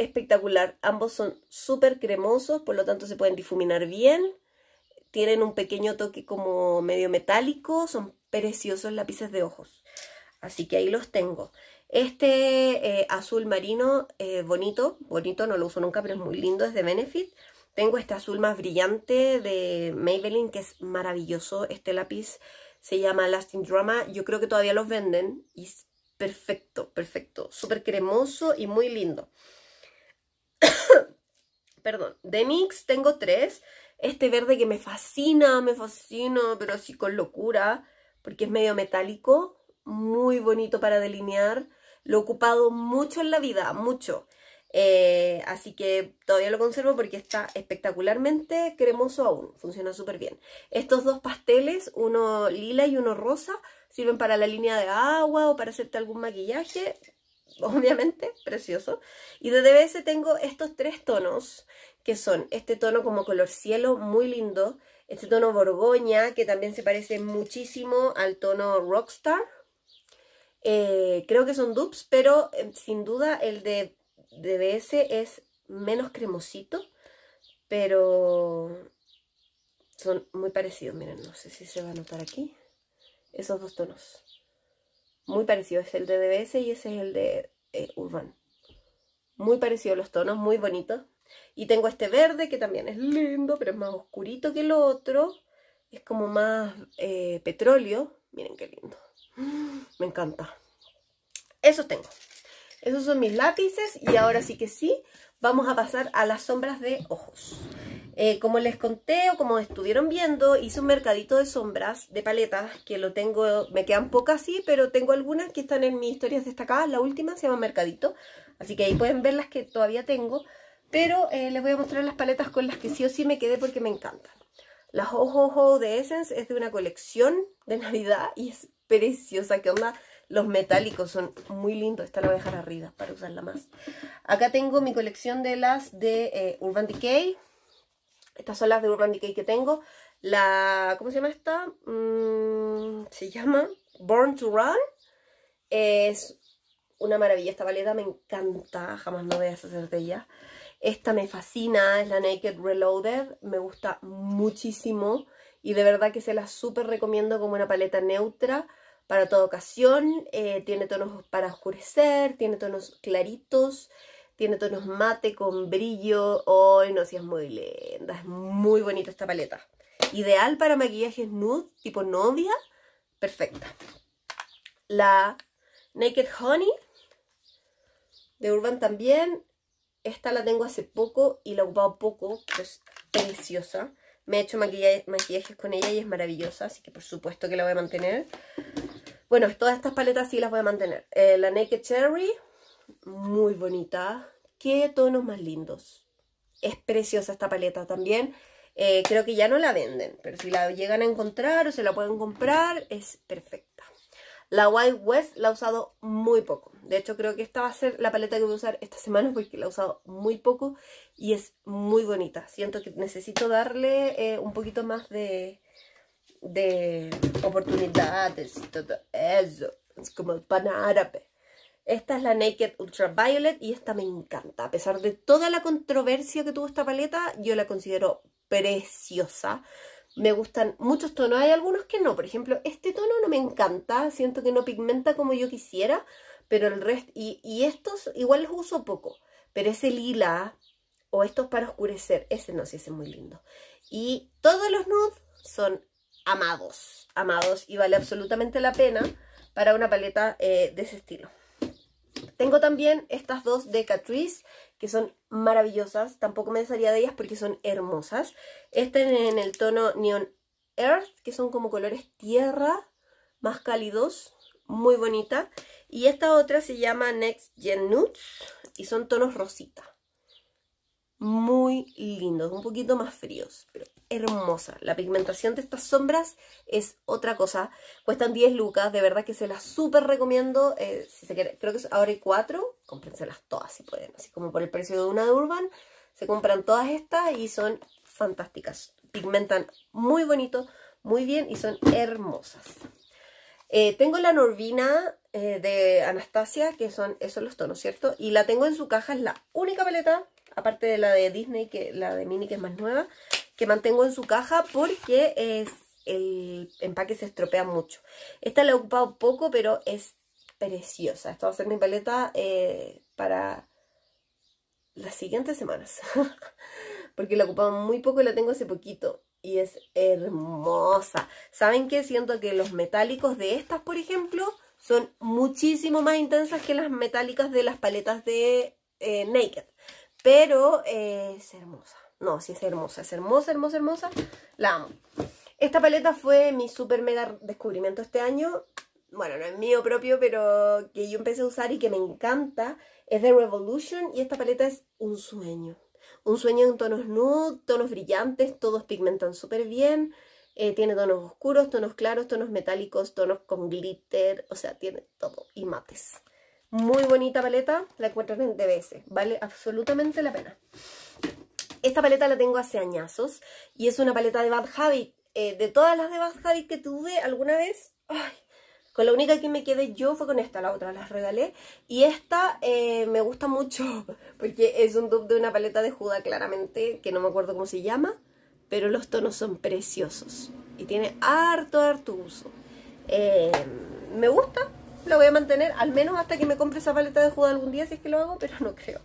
espectacular. Ambos son súper cremosos, por lo tanto se pueden difuminar bien. Tienen un pequeño toque como medio metálico, son preciosos lápices de ojos. Así que ahí los tengo. Este eh, azul marino, eh, bonito, bonito, no lo uso nunca, pero es muy lindo, es de Benefit. Tengo este azul más brillante de Maybelline, que es maravilloso. Este lápiz se llama Lasting Drama. Yo creo que todavía los venden y es perfecto, perfecto. Súper cremoso y muy lindo. Perdón, de NYX tengo tres. Este verde que me fascina, me fascina, pero así con locura, porque es medio metálico, muy bonito para delinear. Lo he ocupado mucho en la vida, mucho. Eh, así que todavía lo conservo porque está espectacularmente cremoso aún, funciona súper bien. Estos dos pasteles, uno lila y uno rosa, sirven para la línea de agua o para hacerte algún maquillaje, obviamente, precioso. Y de DBS tengo estos tres tonos, que son este tono como color cielo, muy lindo, este tono borgoña, que también se parece muchísimo al tono rockstar. Eh, creo que son dupes, pero eh, sin duda el de DBS es menos cremosito, pero son muy parecidos. Miren, no sé si se va a notar aquí. Esos dos tonos muy parecido es el de DBS y ese es el de eh, Urban. Muy parecido los tonos, muy bonitos. Y tengo este verde que también es lindo, pero es más oscurito que el otro. Es como más eh, petróleo. Miren qué lindo. Me encanta. eso tengo. Esos son mis lápices y ahora sí que sí vamos a pasar a las sombras de ojos. como les conté o como estuvieron viendo, hice un mercadito de sombras, de paletas, que lo tengo, me quedan pocas sí, pero tengo algunas que están en mis historias destacadas. La última se llama Mercadito, así que ahí pueden ver las que todavía tengo. Pero les voy a mostrar las paletas con las que sí o sí me quedé porque me encantan. Las Ojo de Essence es de una colección de Navidad y es preciosa. ¿Qué onda? Los metálicos son muy lindos. Esta la voy a dejar arriba para usarla más. Acá tengo mi colección de las de eh, Urban Decay. Estas son las de Urban Decay que tengo. La, ¿cómo se llama esta? Mm, se llama Born to Run. Es una maravilla esta paleta, me encanta, jamás no voy a hacer de ella. Esta me fascina, es la Naked Reloaded, me gusta muchísimo y de verdad que se la súper recomiendo como una paleta neutra para toda ocasión, eh, tiene tonos para oscurecer, tiene tonos claritos, tiene tonos mate con brillo. ¡Ay, no, si es muy linda! Es muy bonita esta paleta. Ideal para maquillajes nude, tipo novia. Perfecta. La Naked Honey de Urban también. Esta la tengo hace poco y la he ocupado poco, es deliciosa me he hecho maquillajes con ella y es maravillosa, así que por supuesto que la voy a mantener. Bueno, todas estas paletas sí las voy a mantener. Eh, la Naked Cherry, muy bonita. Qué tonos más lindos. Es preciosa esta paleta también. Eh, creo que ya no la venden, pero si la llegan a encontrar o se la pueden comprar, es perfecta. La White West la he usado muy poco. De hecho, creo que esta va a ser la paleta que voy a usar esta semana porque la he usado muy poco y es muy bonita. Siento que necesito darle eh, un poquito más de, de oportunidades todo eso. Es como el pan árabe. Esta es la Naked Ultraviolet y esta me encanta. A pesar de toda la controversia que tuvo esta paleta, yo la considero preciosa. Me gustan muchos tonos, hay algunos que no. Por ejemplo, este tono no me encanta, siento que no pigmenta como yo quisiera, pero el resto, y, estos igual los uso poco, pero ese lila o estos para oscurecer, ese no, se es muy lindo. Y todos los nudes son amados, amados y vale absolutamente la pena para una paleta eh, de ese estilo. Tengo también estas dos de Catrice, que son maravillosas. Tampoco me desharía de ellas porque son hermosas. Esta en el tono Neon Earth, que son como colores tierra, más cálidos, muy bonita. Y esta otra se llama Next Gen Nudes y son tonos rosita. Muy lindos, un poquito más fríos, pero hermosa. La pigmentación de estas sombras es otra cosa. Cuestan 10 lucas, de verdad que se las súper recomiendo. Eh, si se creo que ahora hay 4, cómprenselas todas si pueden. Así como por el precio de una de Urban, se compran todas estas y son fantásticas. Pigmentan muy bonito, muy bien y son hermosas. Eh, tengo la Norvina eh, de Anastasia, que son esos los tonos, ¿cierto? Y la tengo en su caja, es la única paleta, aparte de la de Disney, que la de Mini que es más nueva, que mantengo en su caja porque es, el empaque se estropea mucho. Esta la he ocupado poco, pero es preciosa. Esta va a ser mi paleta eh, para las siguientes semanas. porque la he ocupado muy poco y la tengo hace poquito. Y es hermosa. ¿Saben qué? Siento que los metálicos de estas, por ejemplo, son muchísimo más intensas que las metálicas de las paletas de eh, Naked. Pero eh, es hermosa. No, sí es hermosa, es hermosa, hermosa, hermosa. La amo. Esta paleta fue mi super mega descubrimiento este año. Bueno, no es mío propio, pero que yo empecé a usar y que me encanta. Es de Revolution y esta paleta es un sueño. Un sueño en tonos nude, tonos brillantes, todos pigmentan súper bien. Eh, tiene tonos oscuros, tonos claros, tonos metálicos, tonos con glitter, o sea, tiene todo y mates. Muy bonita paleta, la encuentran en DBS, vale absolutamente la pena. Esta paleta la tengo hace añazos y es una paleta de Bad Habit. Eh, de todas las de Bad Habit que tuve alguna vez, con la única que me quedé yo fue con esta, la otra las regalé. Y esta eh, me gusta mucho porque es un dupe de una paleta de Juda claramente, que no me acuerdo cómo se llama, pero los tonos son preciosos y tiene harto, harto uso. Eh, me gusta, la voy a mantener al menos hasta que me compre esa paleta de jugo algún día si es que lo hago, pero no creo.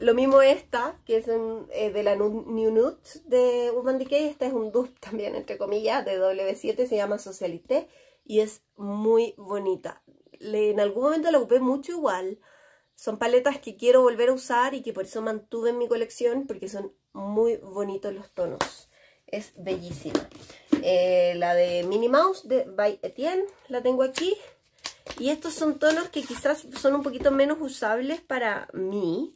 Lo mismo esta, que es eh, de la New Nude de Urban Decay, esta es un dupe también, entre comillas, de W7, se llama Socialité y es muy bonita. en algún momento la ocupé mucho igual, son paletas que quiero volver a usar y que por eso mantuve en mi colección porque son muy bonitos los tonos. Es bellísima. Eh, la de Minnie Mouse de By Etienne la tengo aquí. Y estos son tonos que quizás son un poquito menos usables para mí.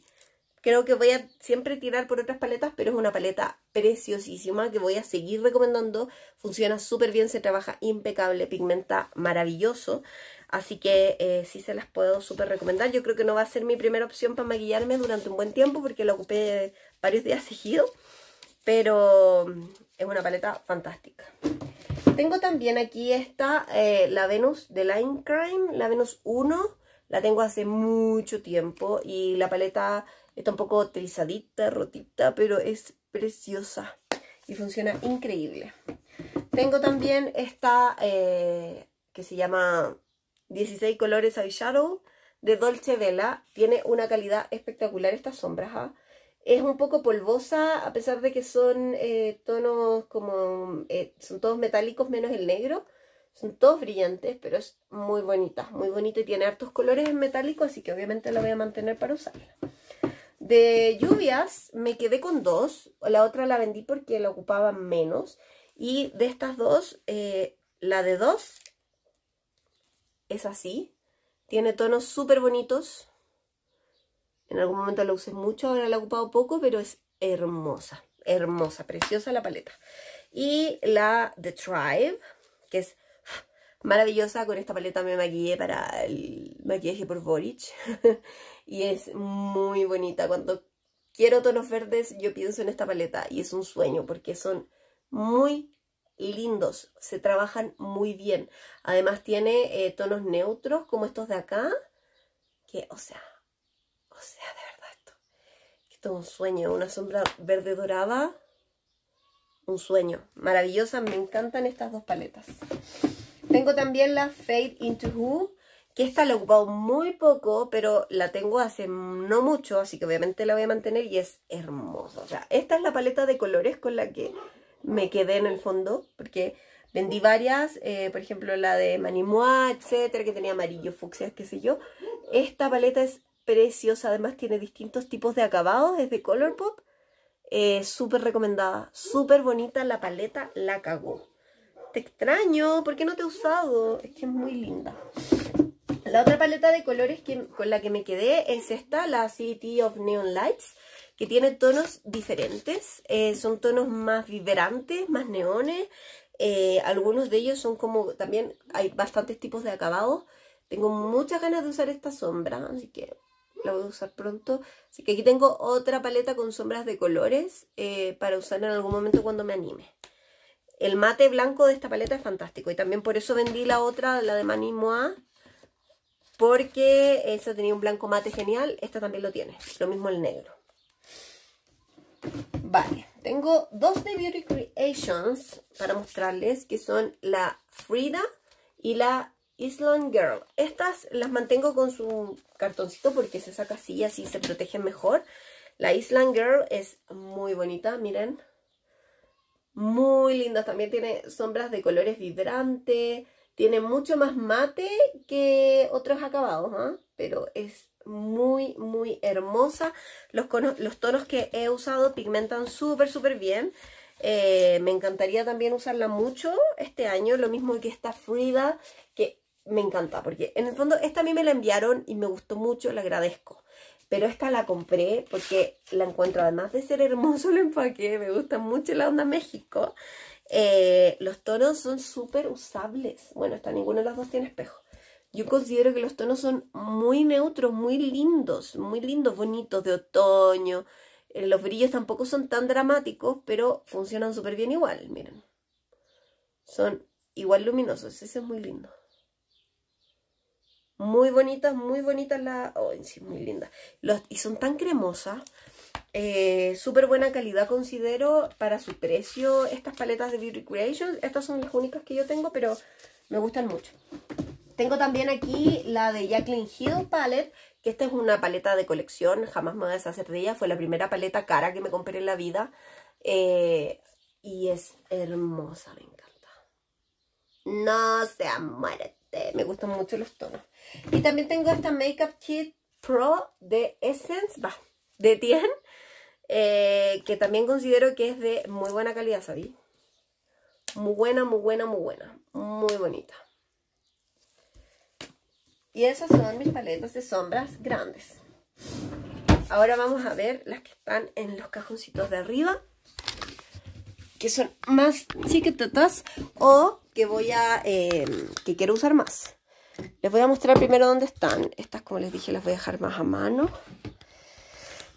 Creo que voy a siempre tirar por otras paletas, pero es una paleta preciosísima que voy a seguir recomendando. Funciona súper bien, se trabaja impecable, pigmenta maravilloso. Así que eh, sí se las puedo súper recomendar. Yo creo que no va a ser mi primera opción para maquillarme durante un buen tiempo porque la ocupé varios días seguidos. Pero es una paleta fantástica tengo también aquí esta, eh, la Venus de Line Crime, la Venus 1. La tengo hace mucho tiempo y la paleta está un poco trizadita, rotita, pero es preciosa y funciona increíble. Tengo también esta eh, que se llama 16 colores eyeshadow de Dolce Vela. Tiene una calidad espectacular estas sombras, ¿ah? Es un poco polvosa, a pesar de que son eh, tonos como, eh, son todos metálicos menos el negro. Son todos brillantes, pero es muy bonita, muy bonita y tiene hartos colores en metálico, así que obviamente la voy a mantener para usarla. De lluvias me quedé con dos, la otra la vendí porque la ocupaba menos. Y de estas dos, eh, la de dos es así, tiene tonos súper bonitos, en algún momento la usé mucho, ahora la he ocupado poco, pero es hermosa, hermosa, preciosa la paleta. Y la The Tribe, que es maravillosa. Con esta paleta me maquillé para el maquillaje por Boric. y es muy bonita. Cuando quiero tonos verdes, yo pienso en esta paleta. Y es un sueño porque son muy lindos. Se trabajan muy bien. Además tiene eh, tonos neutros como estos de acá. Que, o sea, o sea, de verdad esto. Esto es un sueño, una sombra verde dorada. Un sueño. Maravillosa, me encantan estas dos paletas. Tengo también la Fade Into Who, que esta la he ocupado muy poco, pero la tengo hace no mucho, así que obviamente la voy a mantener y es hermosa. O sea, esta es la paleta de colores con la que me quedé en el fondo, porque vendí varias, eh, por ejemplo la de Manimois, etcétera, que tenía amarillo, fucsias, qué sé yo. Esta paleta es preciosa, además tiene distintos tipos de acabados, es de Colourpop. Eh, súper recomendada, súper bonita la paleta, la cagó. Te extraño, ¿por qué no te he usado? Es que es muy linda. La otra paleta de colores que, con la que me quedé es esta, la City of Neon Lights, que tiene tonos diferentes, eh, son tonos más vibrantes, más neones, eh, algunos de ellos son como, también hay bastantes tipos de acabados, tengo muchas ganas de usar esta sombra, así que la voy a usar pronto. Así que aquí tengo otra paleta con sombras de colores eh, para usar en algún momento cuando me anime. El mate blanco de esta paleta es fantástico y también por eso vendí la otra, la de Mani porque esa tenía un blanco mate genial, esta también lo tiene, lo mismo el negro. Vale, tengo dos de Beauty Creations para mostrarles, que son la Frida y la Island Girl. Estas las mantengo con su cartoncito porque se saca así, y así se protege mejor. La Island Girl es muy bonita, miren. Muy linda, también tiene sombras de colores vibrantes. Tiene mucho más mate que otros acabados, ¿ah? pero es muy, muy hermosa. Los, tonos que he usado pigmentan súper, súper bien. Eh, me encantaría también usarla mucho este año, lo mismo que esta Frida, que me encanta, porque en el fondo esta a mí me la enviaron y me gustó mucho, la agradezco. Pero esta la compré porque la encuentro, además de ser hermoso el empaque, me gusta mucho la onda México. Eh, los tonos son súper usables. Bueno, hasta ninguno de las dos tiene espejo. Yo considero que los tonos son muy neutros, muy lindos, muy lindos, bonitos, de otoño. Eh, los brillos tampoco son tan dramáticos, pero funcionan súper bien igual, miren. Son igual luminosos, ese es muy lindo. Muy bonitas, muy bonitas las... Oh, sí, muy lindas. Los, y son tan cremosas. Eh, súper buena calidad considero para su precio. Estas paletas de Beauty Creations. Estas son las únicas que yo tengo, pero me gustan mucho. Tengo también aquí la de Jacqueline Hill Palette, que esta es una paleta de colección, jamás me voy a deshacer de ella, fue la primera paleta cara que me compré en la vida eh, y es hermosa, me encanta. No se muerte, me gustan mucho los tonos. Y también tengo esta Makeup Kit Pro de Essence, Va, de Tien, eh, que también considero que es de muy buena calidad, ¿sabí? Muy buena, muy buena, muy buena. Muy bonita. Y esas son mis paletas de sombras grandes. Ahora vamos a ver las que están en los cajoncitos de arriba. Que son más chiquitotas o que voy a... Eh, que quiero usar más. Les voy a mostrar primero dónde están. Estas, como les dije, las voy a dejar más a mano.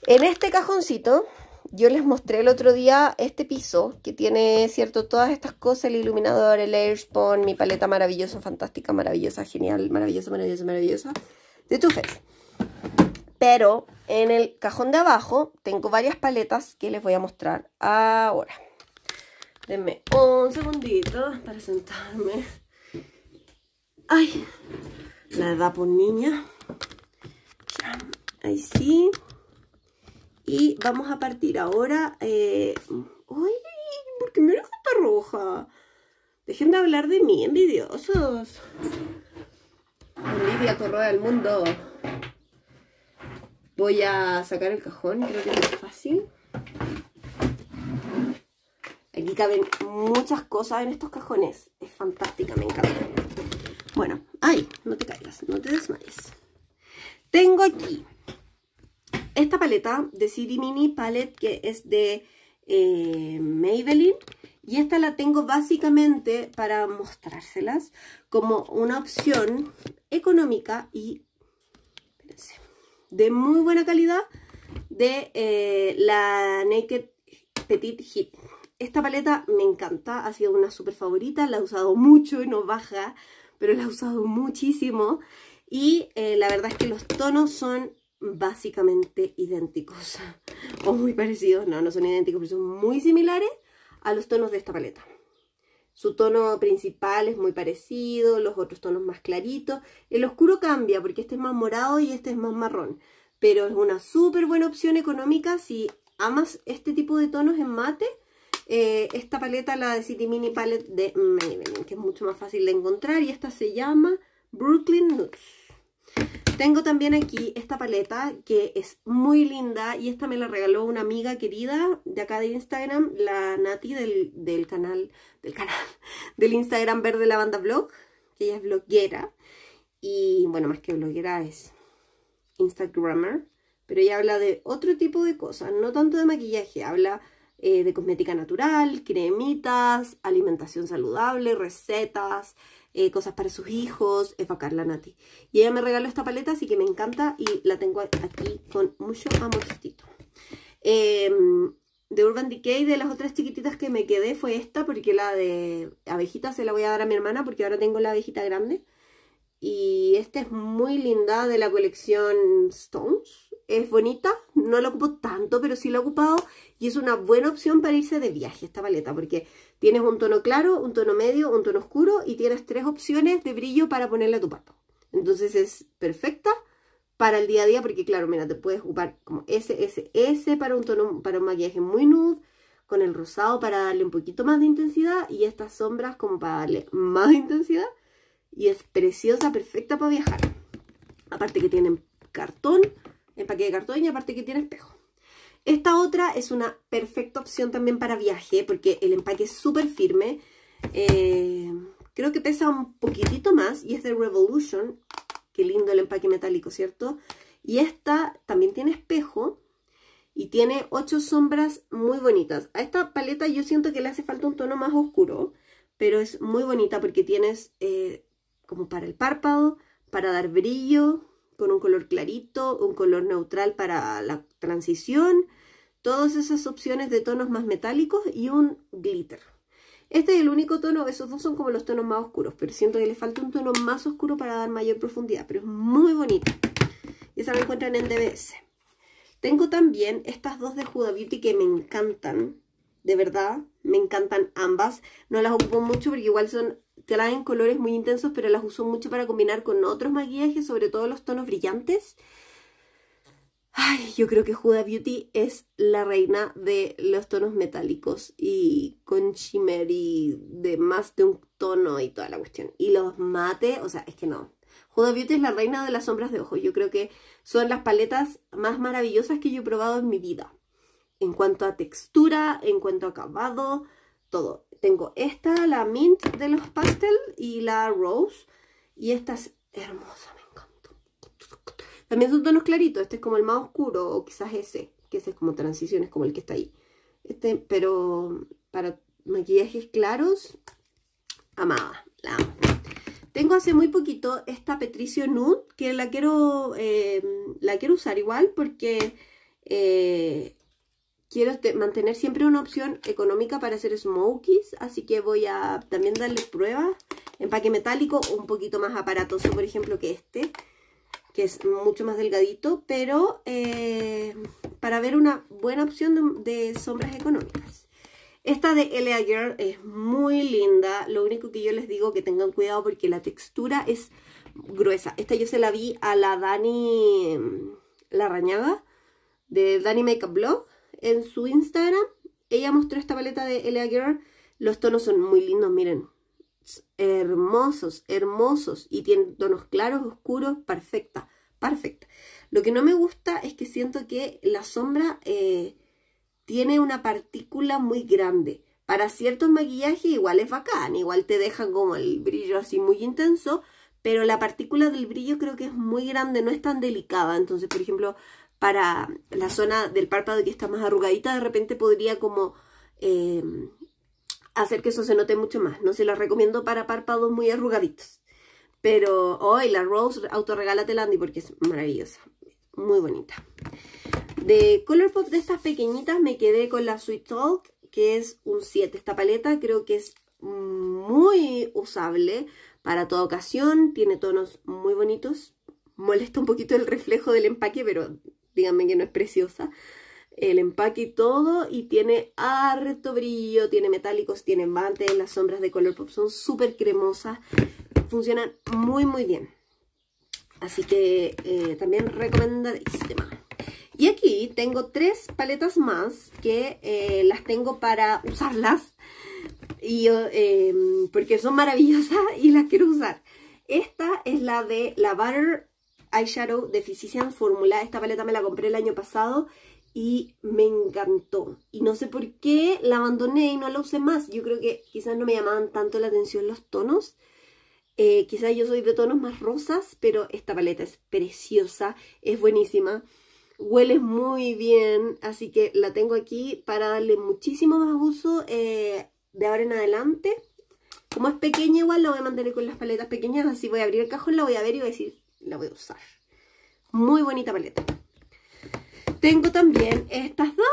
En este cajoncito, yo les mostré el otro día este piso que tiene, ¿cierto? Todas estas cosas, el iluminador, el Airspawn, mi paleta maravillosa, fantástica, maravillosa, genial, maravillosa, maravillosa, maravillosa, de Too Faced. Pero en el cajón de abajo tengo varias paletas que les voy a mostrar ahora. Denme un segundito para sentarme. Ay, edad por niña. ahí sí. Y vamos a partir ahora. Eh... ¿Por me está roja? Dejen de hablar de mí, envidiosos. Olivia Corroa del mundo. Voy a sacar el cajón, creo que es fácil. Aquí caben muchas cosas en estos cajones. Es fantástica, me encanta. Bueno, ay, no te caigas, no te desmayes. Tengo aquí esta paleta de City Mini Palette que es de eh, Maybelline. Y esta la tengo básicamente para mostrárselas como una opción económica y de muy buena calidad de eh, la Naked Petit Hip. Esta paleta me encanta, ha sido una súper favorita, la he usado mucho y no baja pero la he usado muchísimo. Y eh, la verdad es que los tonos son básicamente idénticos. O muy parecidos, no, no son idénticos, pero son muy similares a los tonos de esta paleta. Su tono principal es muy parecido, los otros tonos más claritos. El oscuro cambia porque este es más morado y este es más marrón. Pero es una súper buena opción económica si amas este tipo de tonos en mate eh, esta paleta, la de City Mini Palette de Maybelline, que es mucho más fácil de encontrar. Y esta se llama Brooklyn Nudes. Tengo también aquí esta paleta que es muy linda y esta me la regaló una amiga querida de acá de Instagram, la Nati del, canal, del canal, del Instagram Verde la Banda Blog, que ella es bloguera y bueno, más que bloguera es Instagrammer, pero ella habla de otro tipo de cosas, no tanto de maquillaje, habla eh, de cosmética natural, cremitas, alimentación saludable, recetas, eh, cosas para sus hijos, es para Nati. Y ella me regaló esta paleta, así que me encanta y la tengo aquí con mucho amorcito. Em, de Urban Decay, de las otras chiquititas que me quedé fue esta, porque la de abejita se la voy a dar a mi hermana, porque ahora tengo la abejita grande. Y esta es muy linda, de la colección Stones es bonita, no la ocupo tanto, pero sí la he ocupado y es una buena opción para irse de viaje esta paleta porque tienes un tono claro, un tono medio, un tono oscuro y tienes tres opciones de brillo para ponerle a tu pato. Entonces es perfecta para el día a día porque claro, mira, te puedes ocupar como ese, para un tono para un maquillaje muy nude, con el rosado para darle un poquito más de intensidad y estas sombras como para darle más intensidad y es preciosa, perfecta para viajar. Aparte que tienen cartón empaque de cartón y aparte que tiene espejo. Esta otra es una perfecta opción también para viaje porque el empaque es súper firme. Eh, creo que pesa un poquitito más y es de Revolution. Qué lindo el empaque metálico, ¿cierto? Y esta también tiene espejo y tiene ocho sombras muy bonitas. A esta paleta yo siento que le hace falta un tono más oscuro, pero es muy bonita porque tienes eh, como para el párpado, para dar brillo, con un color clarito, un color neutral para la transición, todas esas opciones de tonos más metálicos y un glitter. Este es el único tono, esos dos son como los tonos más oscuros, pero siento que le falta un tono más oscuro para dar mayor profundidad, pero es muy bonito. Y esa la encuentran en DBS. Tengo también estas dos de Huda Beauty que me encantan, de verdad, me encantan ambas. No las ocupo mucho porque igual son traen colores muy intensos, pero las uso mucho para combinar con otros maquillajes, sobre todo los tonos brillantes. Ay, yo creo que Huda Beauty es la reina de los tonos metálicos y con shimmer y de más de un tono y toda la cuestión. Y los mate, o sea, es que no. Huda Beauty es la reina de las sombras de ojos. Yo creo que son las paletas más maravillosas que yo he probado en mi vida. En cuanto a textura, en cuanto a acabado, todo. Tengo esta, la mint de los pastel y la rose. Y esta es hermosa, me encantó. También son tonos claritos. Este es como el más oscuro o quizás ese. Que ese es como transiciones, como el que está ahí. Este, pero para maquillajes claros, amada, la Tengo hace muy poquito esta Petricio Nude, que la quiero, eh, la quiero usar igual porque eh, Quiero mantener siempre una opción económica para hacer smokies, así que voy a también darles pruebas. Empaque metálico, un poquito más aparatoso, por ejemplo, que este, que es mucho más delgadito, pero eh, para ver una buena opción de, sombras económicas. Esta de LA Girl es muy linda, lo único que yo les digo que tengan cuidado porque la textura es gruesa. Esta yo se la vi a la Dani la rañada de Dani Makeup Blog en su Instagram, ella mostró esta paleta de Elia Girl. Los tonos son muy lindos, miren. Hermosos, hermosos. Y tienen tonos claros, oscuros, perfecta, perfecta. Lo que no me gusta es que siento que la sombra eh, tiene una partícula muy grande. Para ciertos maquillajes igual es bacán, igual te dejan como el brillo así muy intenso, pero la partícula del brillo creo que es muy grande, no es tan delicada. Entonces, por ejemplo, para la zona del párpado que está más arrugadita, de repente podría como em, hacer que eso se note mucho más. No se lo recomiendo para párpados muy arrugaditos. Pero hoy la Rose Autorregálate Landy porque es maravillosa. Muy bonita. De Colourpop de estas pequeñitas me quedé con la Sweet Talk, que es un 7. Esta paleta creo que es muy usable para toda ocasión. Tiene tonos muy bonitos. Molesta un poquito el reflejo del empaque, pero díganme que no es preciosa. El empaque y todo, y tiene harto brillo, tiene metálicos, tiene mate, las sombras de color pop son súper cremosas, funcionan muy muy bien. Así que eh, también recomendadísima. Y aquí tengo tres paletas más que eh, las tengo para usarlas. Y, eh, porque son maravillosas y las quiero usar. Esta es la de la Butter Eyeshadow Physician Formula. Esta paleta me la compré el año pasado y me encantó. Y no sé por qué la abandoné y no la usé más. Yo creo que quizás no me llamaban tanto la atención los tonos. Eh, quizás yo soy de tonos más rosas, pero esta paleta es preciosa, es buenísima. Huele muy bien, así que la tengo aquí para darle muchísimo más uso eh, de ahora en adelante. Como es pequeña igual la voy a mantener con las paletas pequeñas, así voy a abrir el cajón, la voy a ver y voy a decir, la voy a usar. Muy bonita paleta. Tengo también estas dos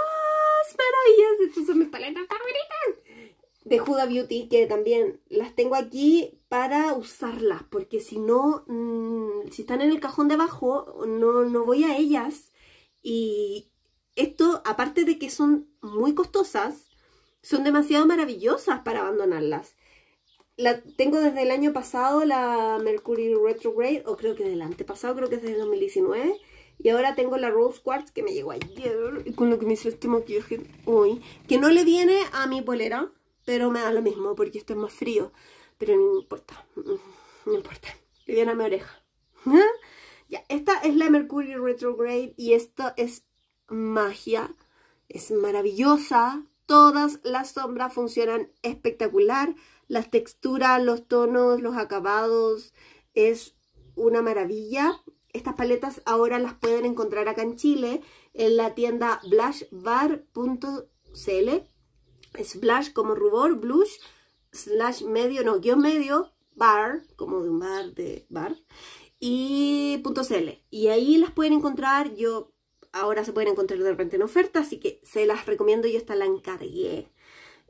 maravillas. Estas son mis paletas favoritas. De Huda Beauty, que también las tengo aquí para usarlas. Porque si no, mm, si están en el cajón de no, no voy a ellas. Y esto, aparte de que son muy costosas, son demasiado maravillosas para abandonarlas la, tengo desde el año pasado la Mercury Retrograde, o creo que del antepasado, creo que es desde 2019. Y ahora tengo la Rose Quartz que me llegó ayer, con lo que me hizo este maquillaje hoy. Que no le viene a mi polera, pero me da lo mismo porque esto es más frío. Pero no importa, mm, no importa. Le viene a mi oreja. ya, esta es la Mercury Retrograde y esto es magia. Es maravillosa. Todas las sombras funcionan espectacular las texturas, los tonos, los acabados, es una maravilla. Estas paletas ahora las pueden encontrar acá en Chile en la tienda blushbar.cl. Es blush como rubor, blush, slash medio, no, guión medio, bar, como de un bar, de bar, y .cl. Y ahí las pueden encontrar, yo ahora se pueden encontrar de repente en oferta, así que se las recomiendo, yo hasta la encargué.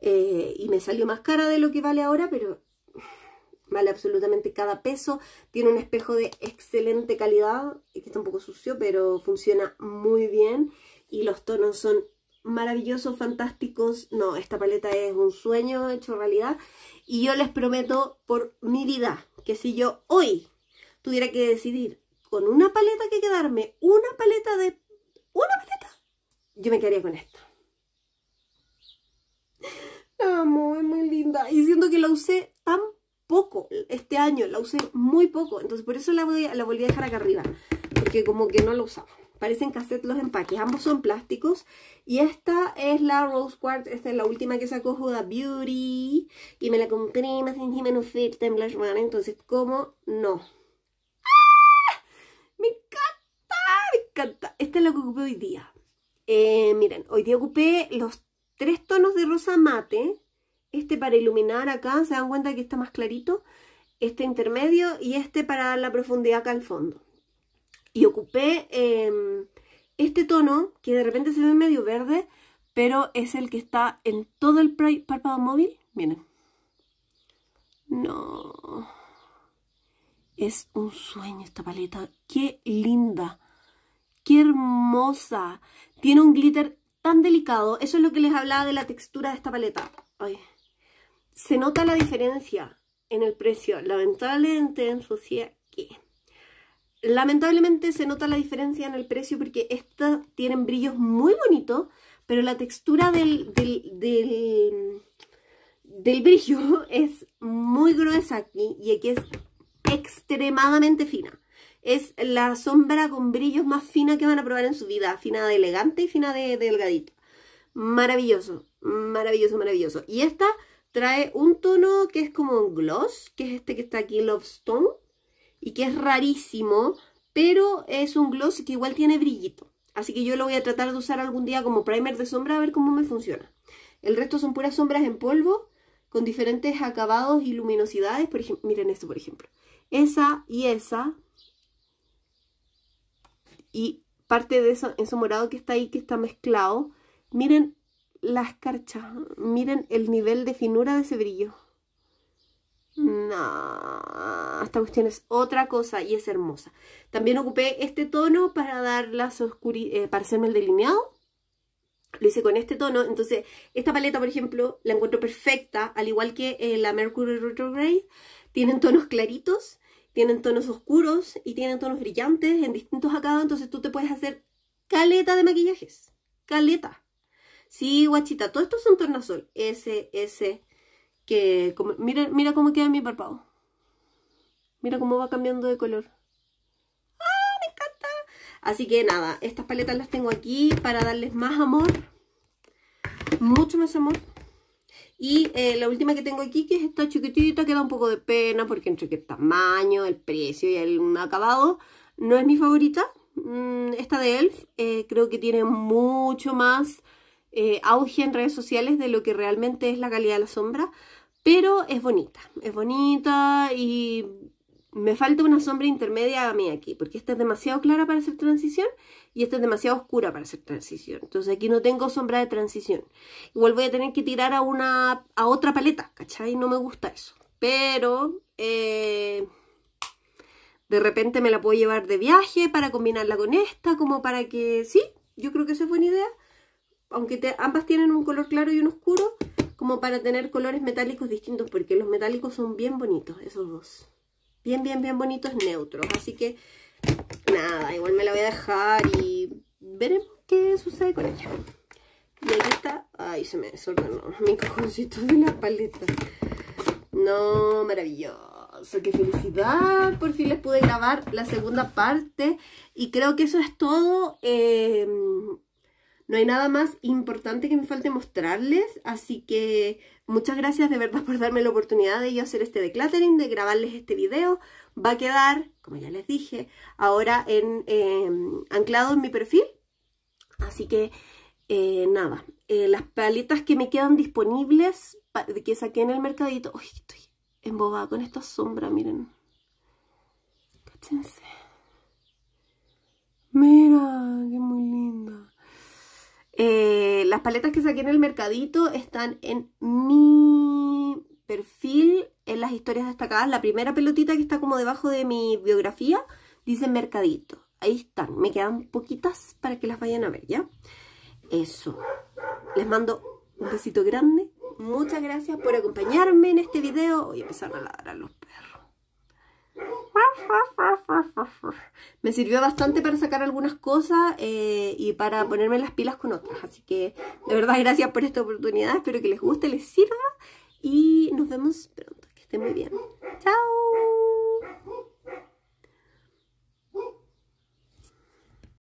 Eh, y me salió más cara de lo que vale ahora, pero vale absolutamente cada peso. Tiene un espejo de excelente calidad, que está un poco sucio, pero funciona muy bien. Y los tonos son maravillosos, fantásticos. No, esta paleta es un sueño hecho realidad. Y yo les prometo por mi vida que si yo hoy tuviera que decidir con una paleta que quedarme, una paleta de... ¿Una paleta? Yo me quedaría con esta amo, es muy linda. Y siento que la usé tan poco este año, la usé muy poco. Entonces por eso la, voy, la volví a dejar acá arriba, porque como que no la usaba. Parecen cassette los empaques, ambos son plásticos. Y esta es la Rose Quartz, esta es la última que sacó Huda Beauty. Y me la compré más encima en oferta en Blush entonces ¿cómo no? ¡Ah! ¡Me encanta! Esta es la que ocupé hoy día. Eh, miren, hoy día ocupé los tres tonos de rosa mate, este para iluminar acá, se dan cuenta que está más clarito, este intermedio y este para dar la profundidad acá al fondo. Y ocupé em, este tono, que de repente se ve medio verde, pero es el que está en todo el párpado móvil. Miren. No. Es un sueño esta paleta. Qué linda. Qué hermosa. Tiene un glitter tan delicado. Eso es lo que les hablaba de la textura de esta paleta. Se nota la diferencia en el precio. Lamentablemente en Lamentablemente se nota la diferencia en el precio porque estas tienen brillos muy bonitos, pero la textura del, del, del brillo es muy gruesa aquí y aquí es extremadamente fina es la sombra con brillos más fina que van a probar en su vida. Fina de elegante y fina de, delgadito. Maravilloso, maravilloso, maravilloso. Y esta trae un tono que es como un gloss, que es este que está aquí, Love Stone, y que es rarísimo, pero es un gloss que igual tiene brillito. Así que yo lo voy a tratar de usar algún día como primer de sombra a ver cómo me funciona. El resto son puras sombras en polvo con diferentes acabados y luminosidades. Por miren esto, por ejemplo. Esa y esa y parte de eso, su morado que está ahí, que está mezclado, miren la escarcha, miren el nivel de finura de ese brillo. No, esta cuestión es otra cosa y es hermosa. También ocupé este tono para dar las oscuridades. Eh, para hacerme el delineado. Lo hice con este tono, entonces esta paleta, por ejemplo, la encuentro perfecta, al igual que eh, la Mercury Retrograde. Tienen tonos claritos tienen tonos oscuros y tienen tonos brillantes en distintos acabados, entonces tú te puedes hacer caleta de maquillajes. Caleta. Sí, guachita, todo esto es un tornasol. Ese, ese, que... mira, mira cómo queda mi párpado. Mira cómo va cambiando de color. ¡Ah, me encanta! Así que nada, estas paletas las tengo aquí para darles más amor. Mucho más amor. Y eh, la última que tengo aquí, que es esta chiquitita, que da un poco de pena porque entre el tamaño, el precio y el acabado, no es mi favorita. Mm, esta de Elf eh, creo que tiene mucho más eh, auge en redes sociales de lo que realmente es la calidad de la sombra, pero es bonita, es bonita y me falta una sombra intermedia a mí aquí, porque esta es demasiado clara para hacer transición y esta es demasiado oscura para hacer transición. Entonces aquí no tengo sombra de transición. Igual voy a tener que tirar a, una, a otra paleta, ¿cachai? No me gusta eso. Pero eh, de repente me la puedo llevar de viaje para combinarla con esta, como para que... Sí, yo creo que esa es buena idea. Aunque ambas tienen un color claro y un oscuro, como para tener colores metálicos distintos, porque los metálicos son bien bonitos, esos dos bien, bien, bien bonitos neutros. Así que nada, igual me la voy a dejar y veremos qué sucede con ella. Y aquí ay, se me desordenó mi cojoncito de la paleta. No, maravilloso, qué felicidad. Por fin les pude grabar la segunda parte y creo que eso es todo. Eh, no hay nada más importante que me falte mostrarles, así que muchas gracias de verdad por darme la oportunidad de yo hacer este decluttering, de grabarles este video. Va a quedar, como ya les dije, ahora en, em, anclado en mi perfil, así que eh, nada. Eh, las paletas que me quedan disponibles, que saqué en el mercadito... Uy, estoy embobada con esta sombra, miren. Cáchense. Mira, qué muy lindo. Eh, las paletas que saqué en el mercadito están en mi perfil, en las historias destacadas. La primera pelotita que está como debajo de mi biografía dice mercadito. Ahí están, me quedan poquitas para que las vayan a ver, ¿ya? Eso. Les mando un besito grande. Muchas gracias por acompañarme en este video. Voy a empezar a ladrar a los perros. Me sirvió bastante para sacar algunas cosas eh, y para ponerme las pilas con otras. Así que de verdad gracias por esta oportunidad. Espero que les guste, les sirva y nos vemos pronto. Que estén muy bien. Chao.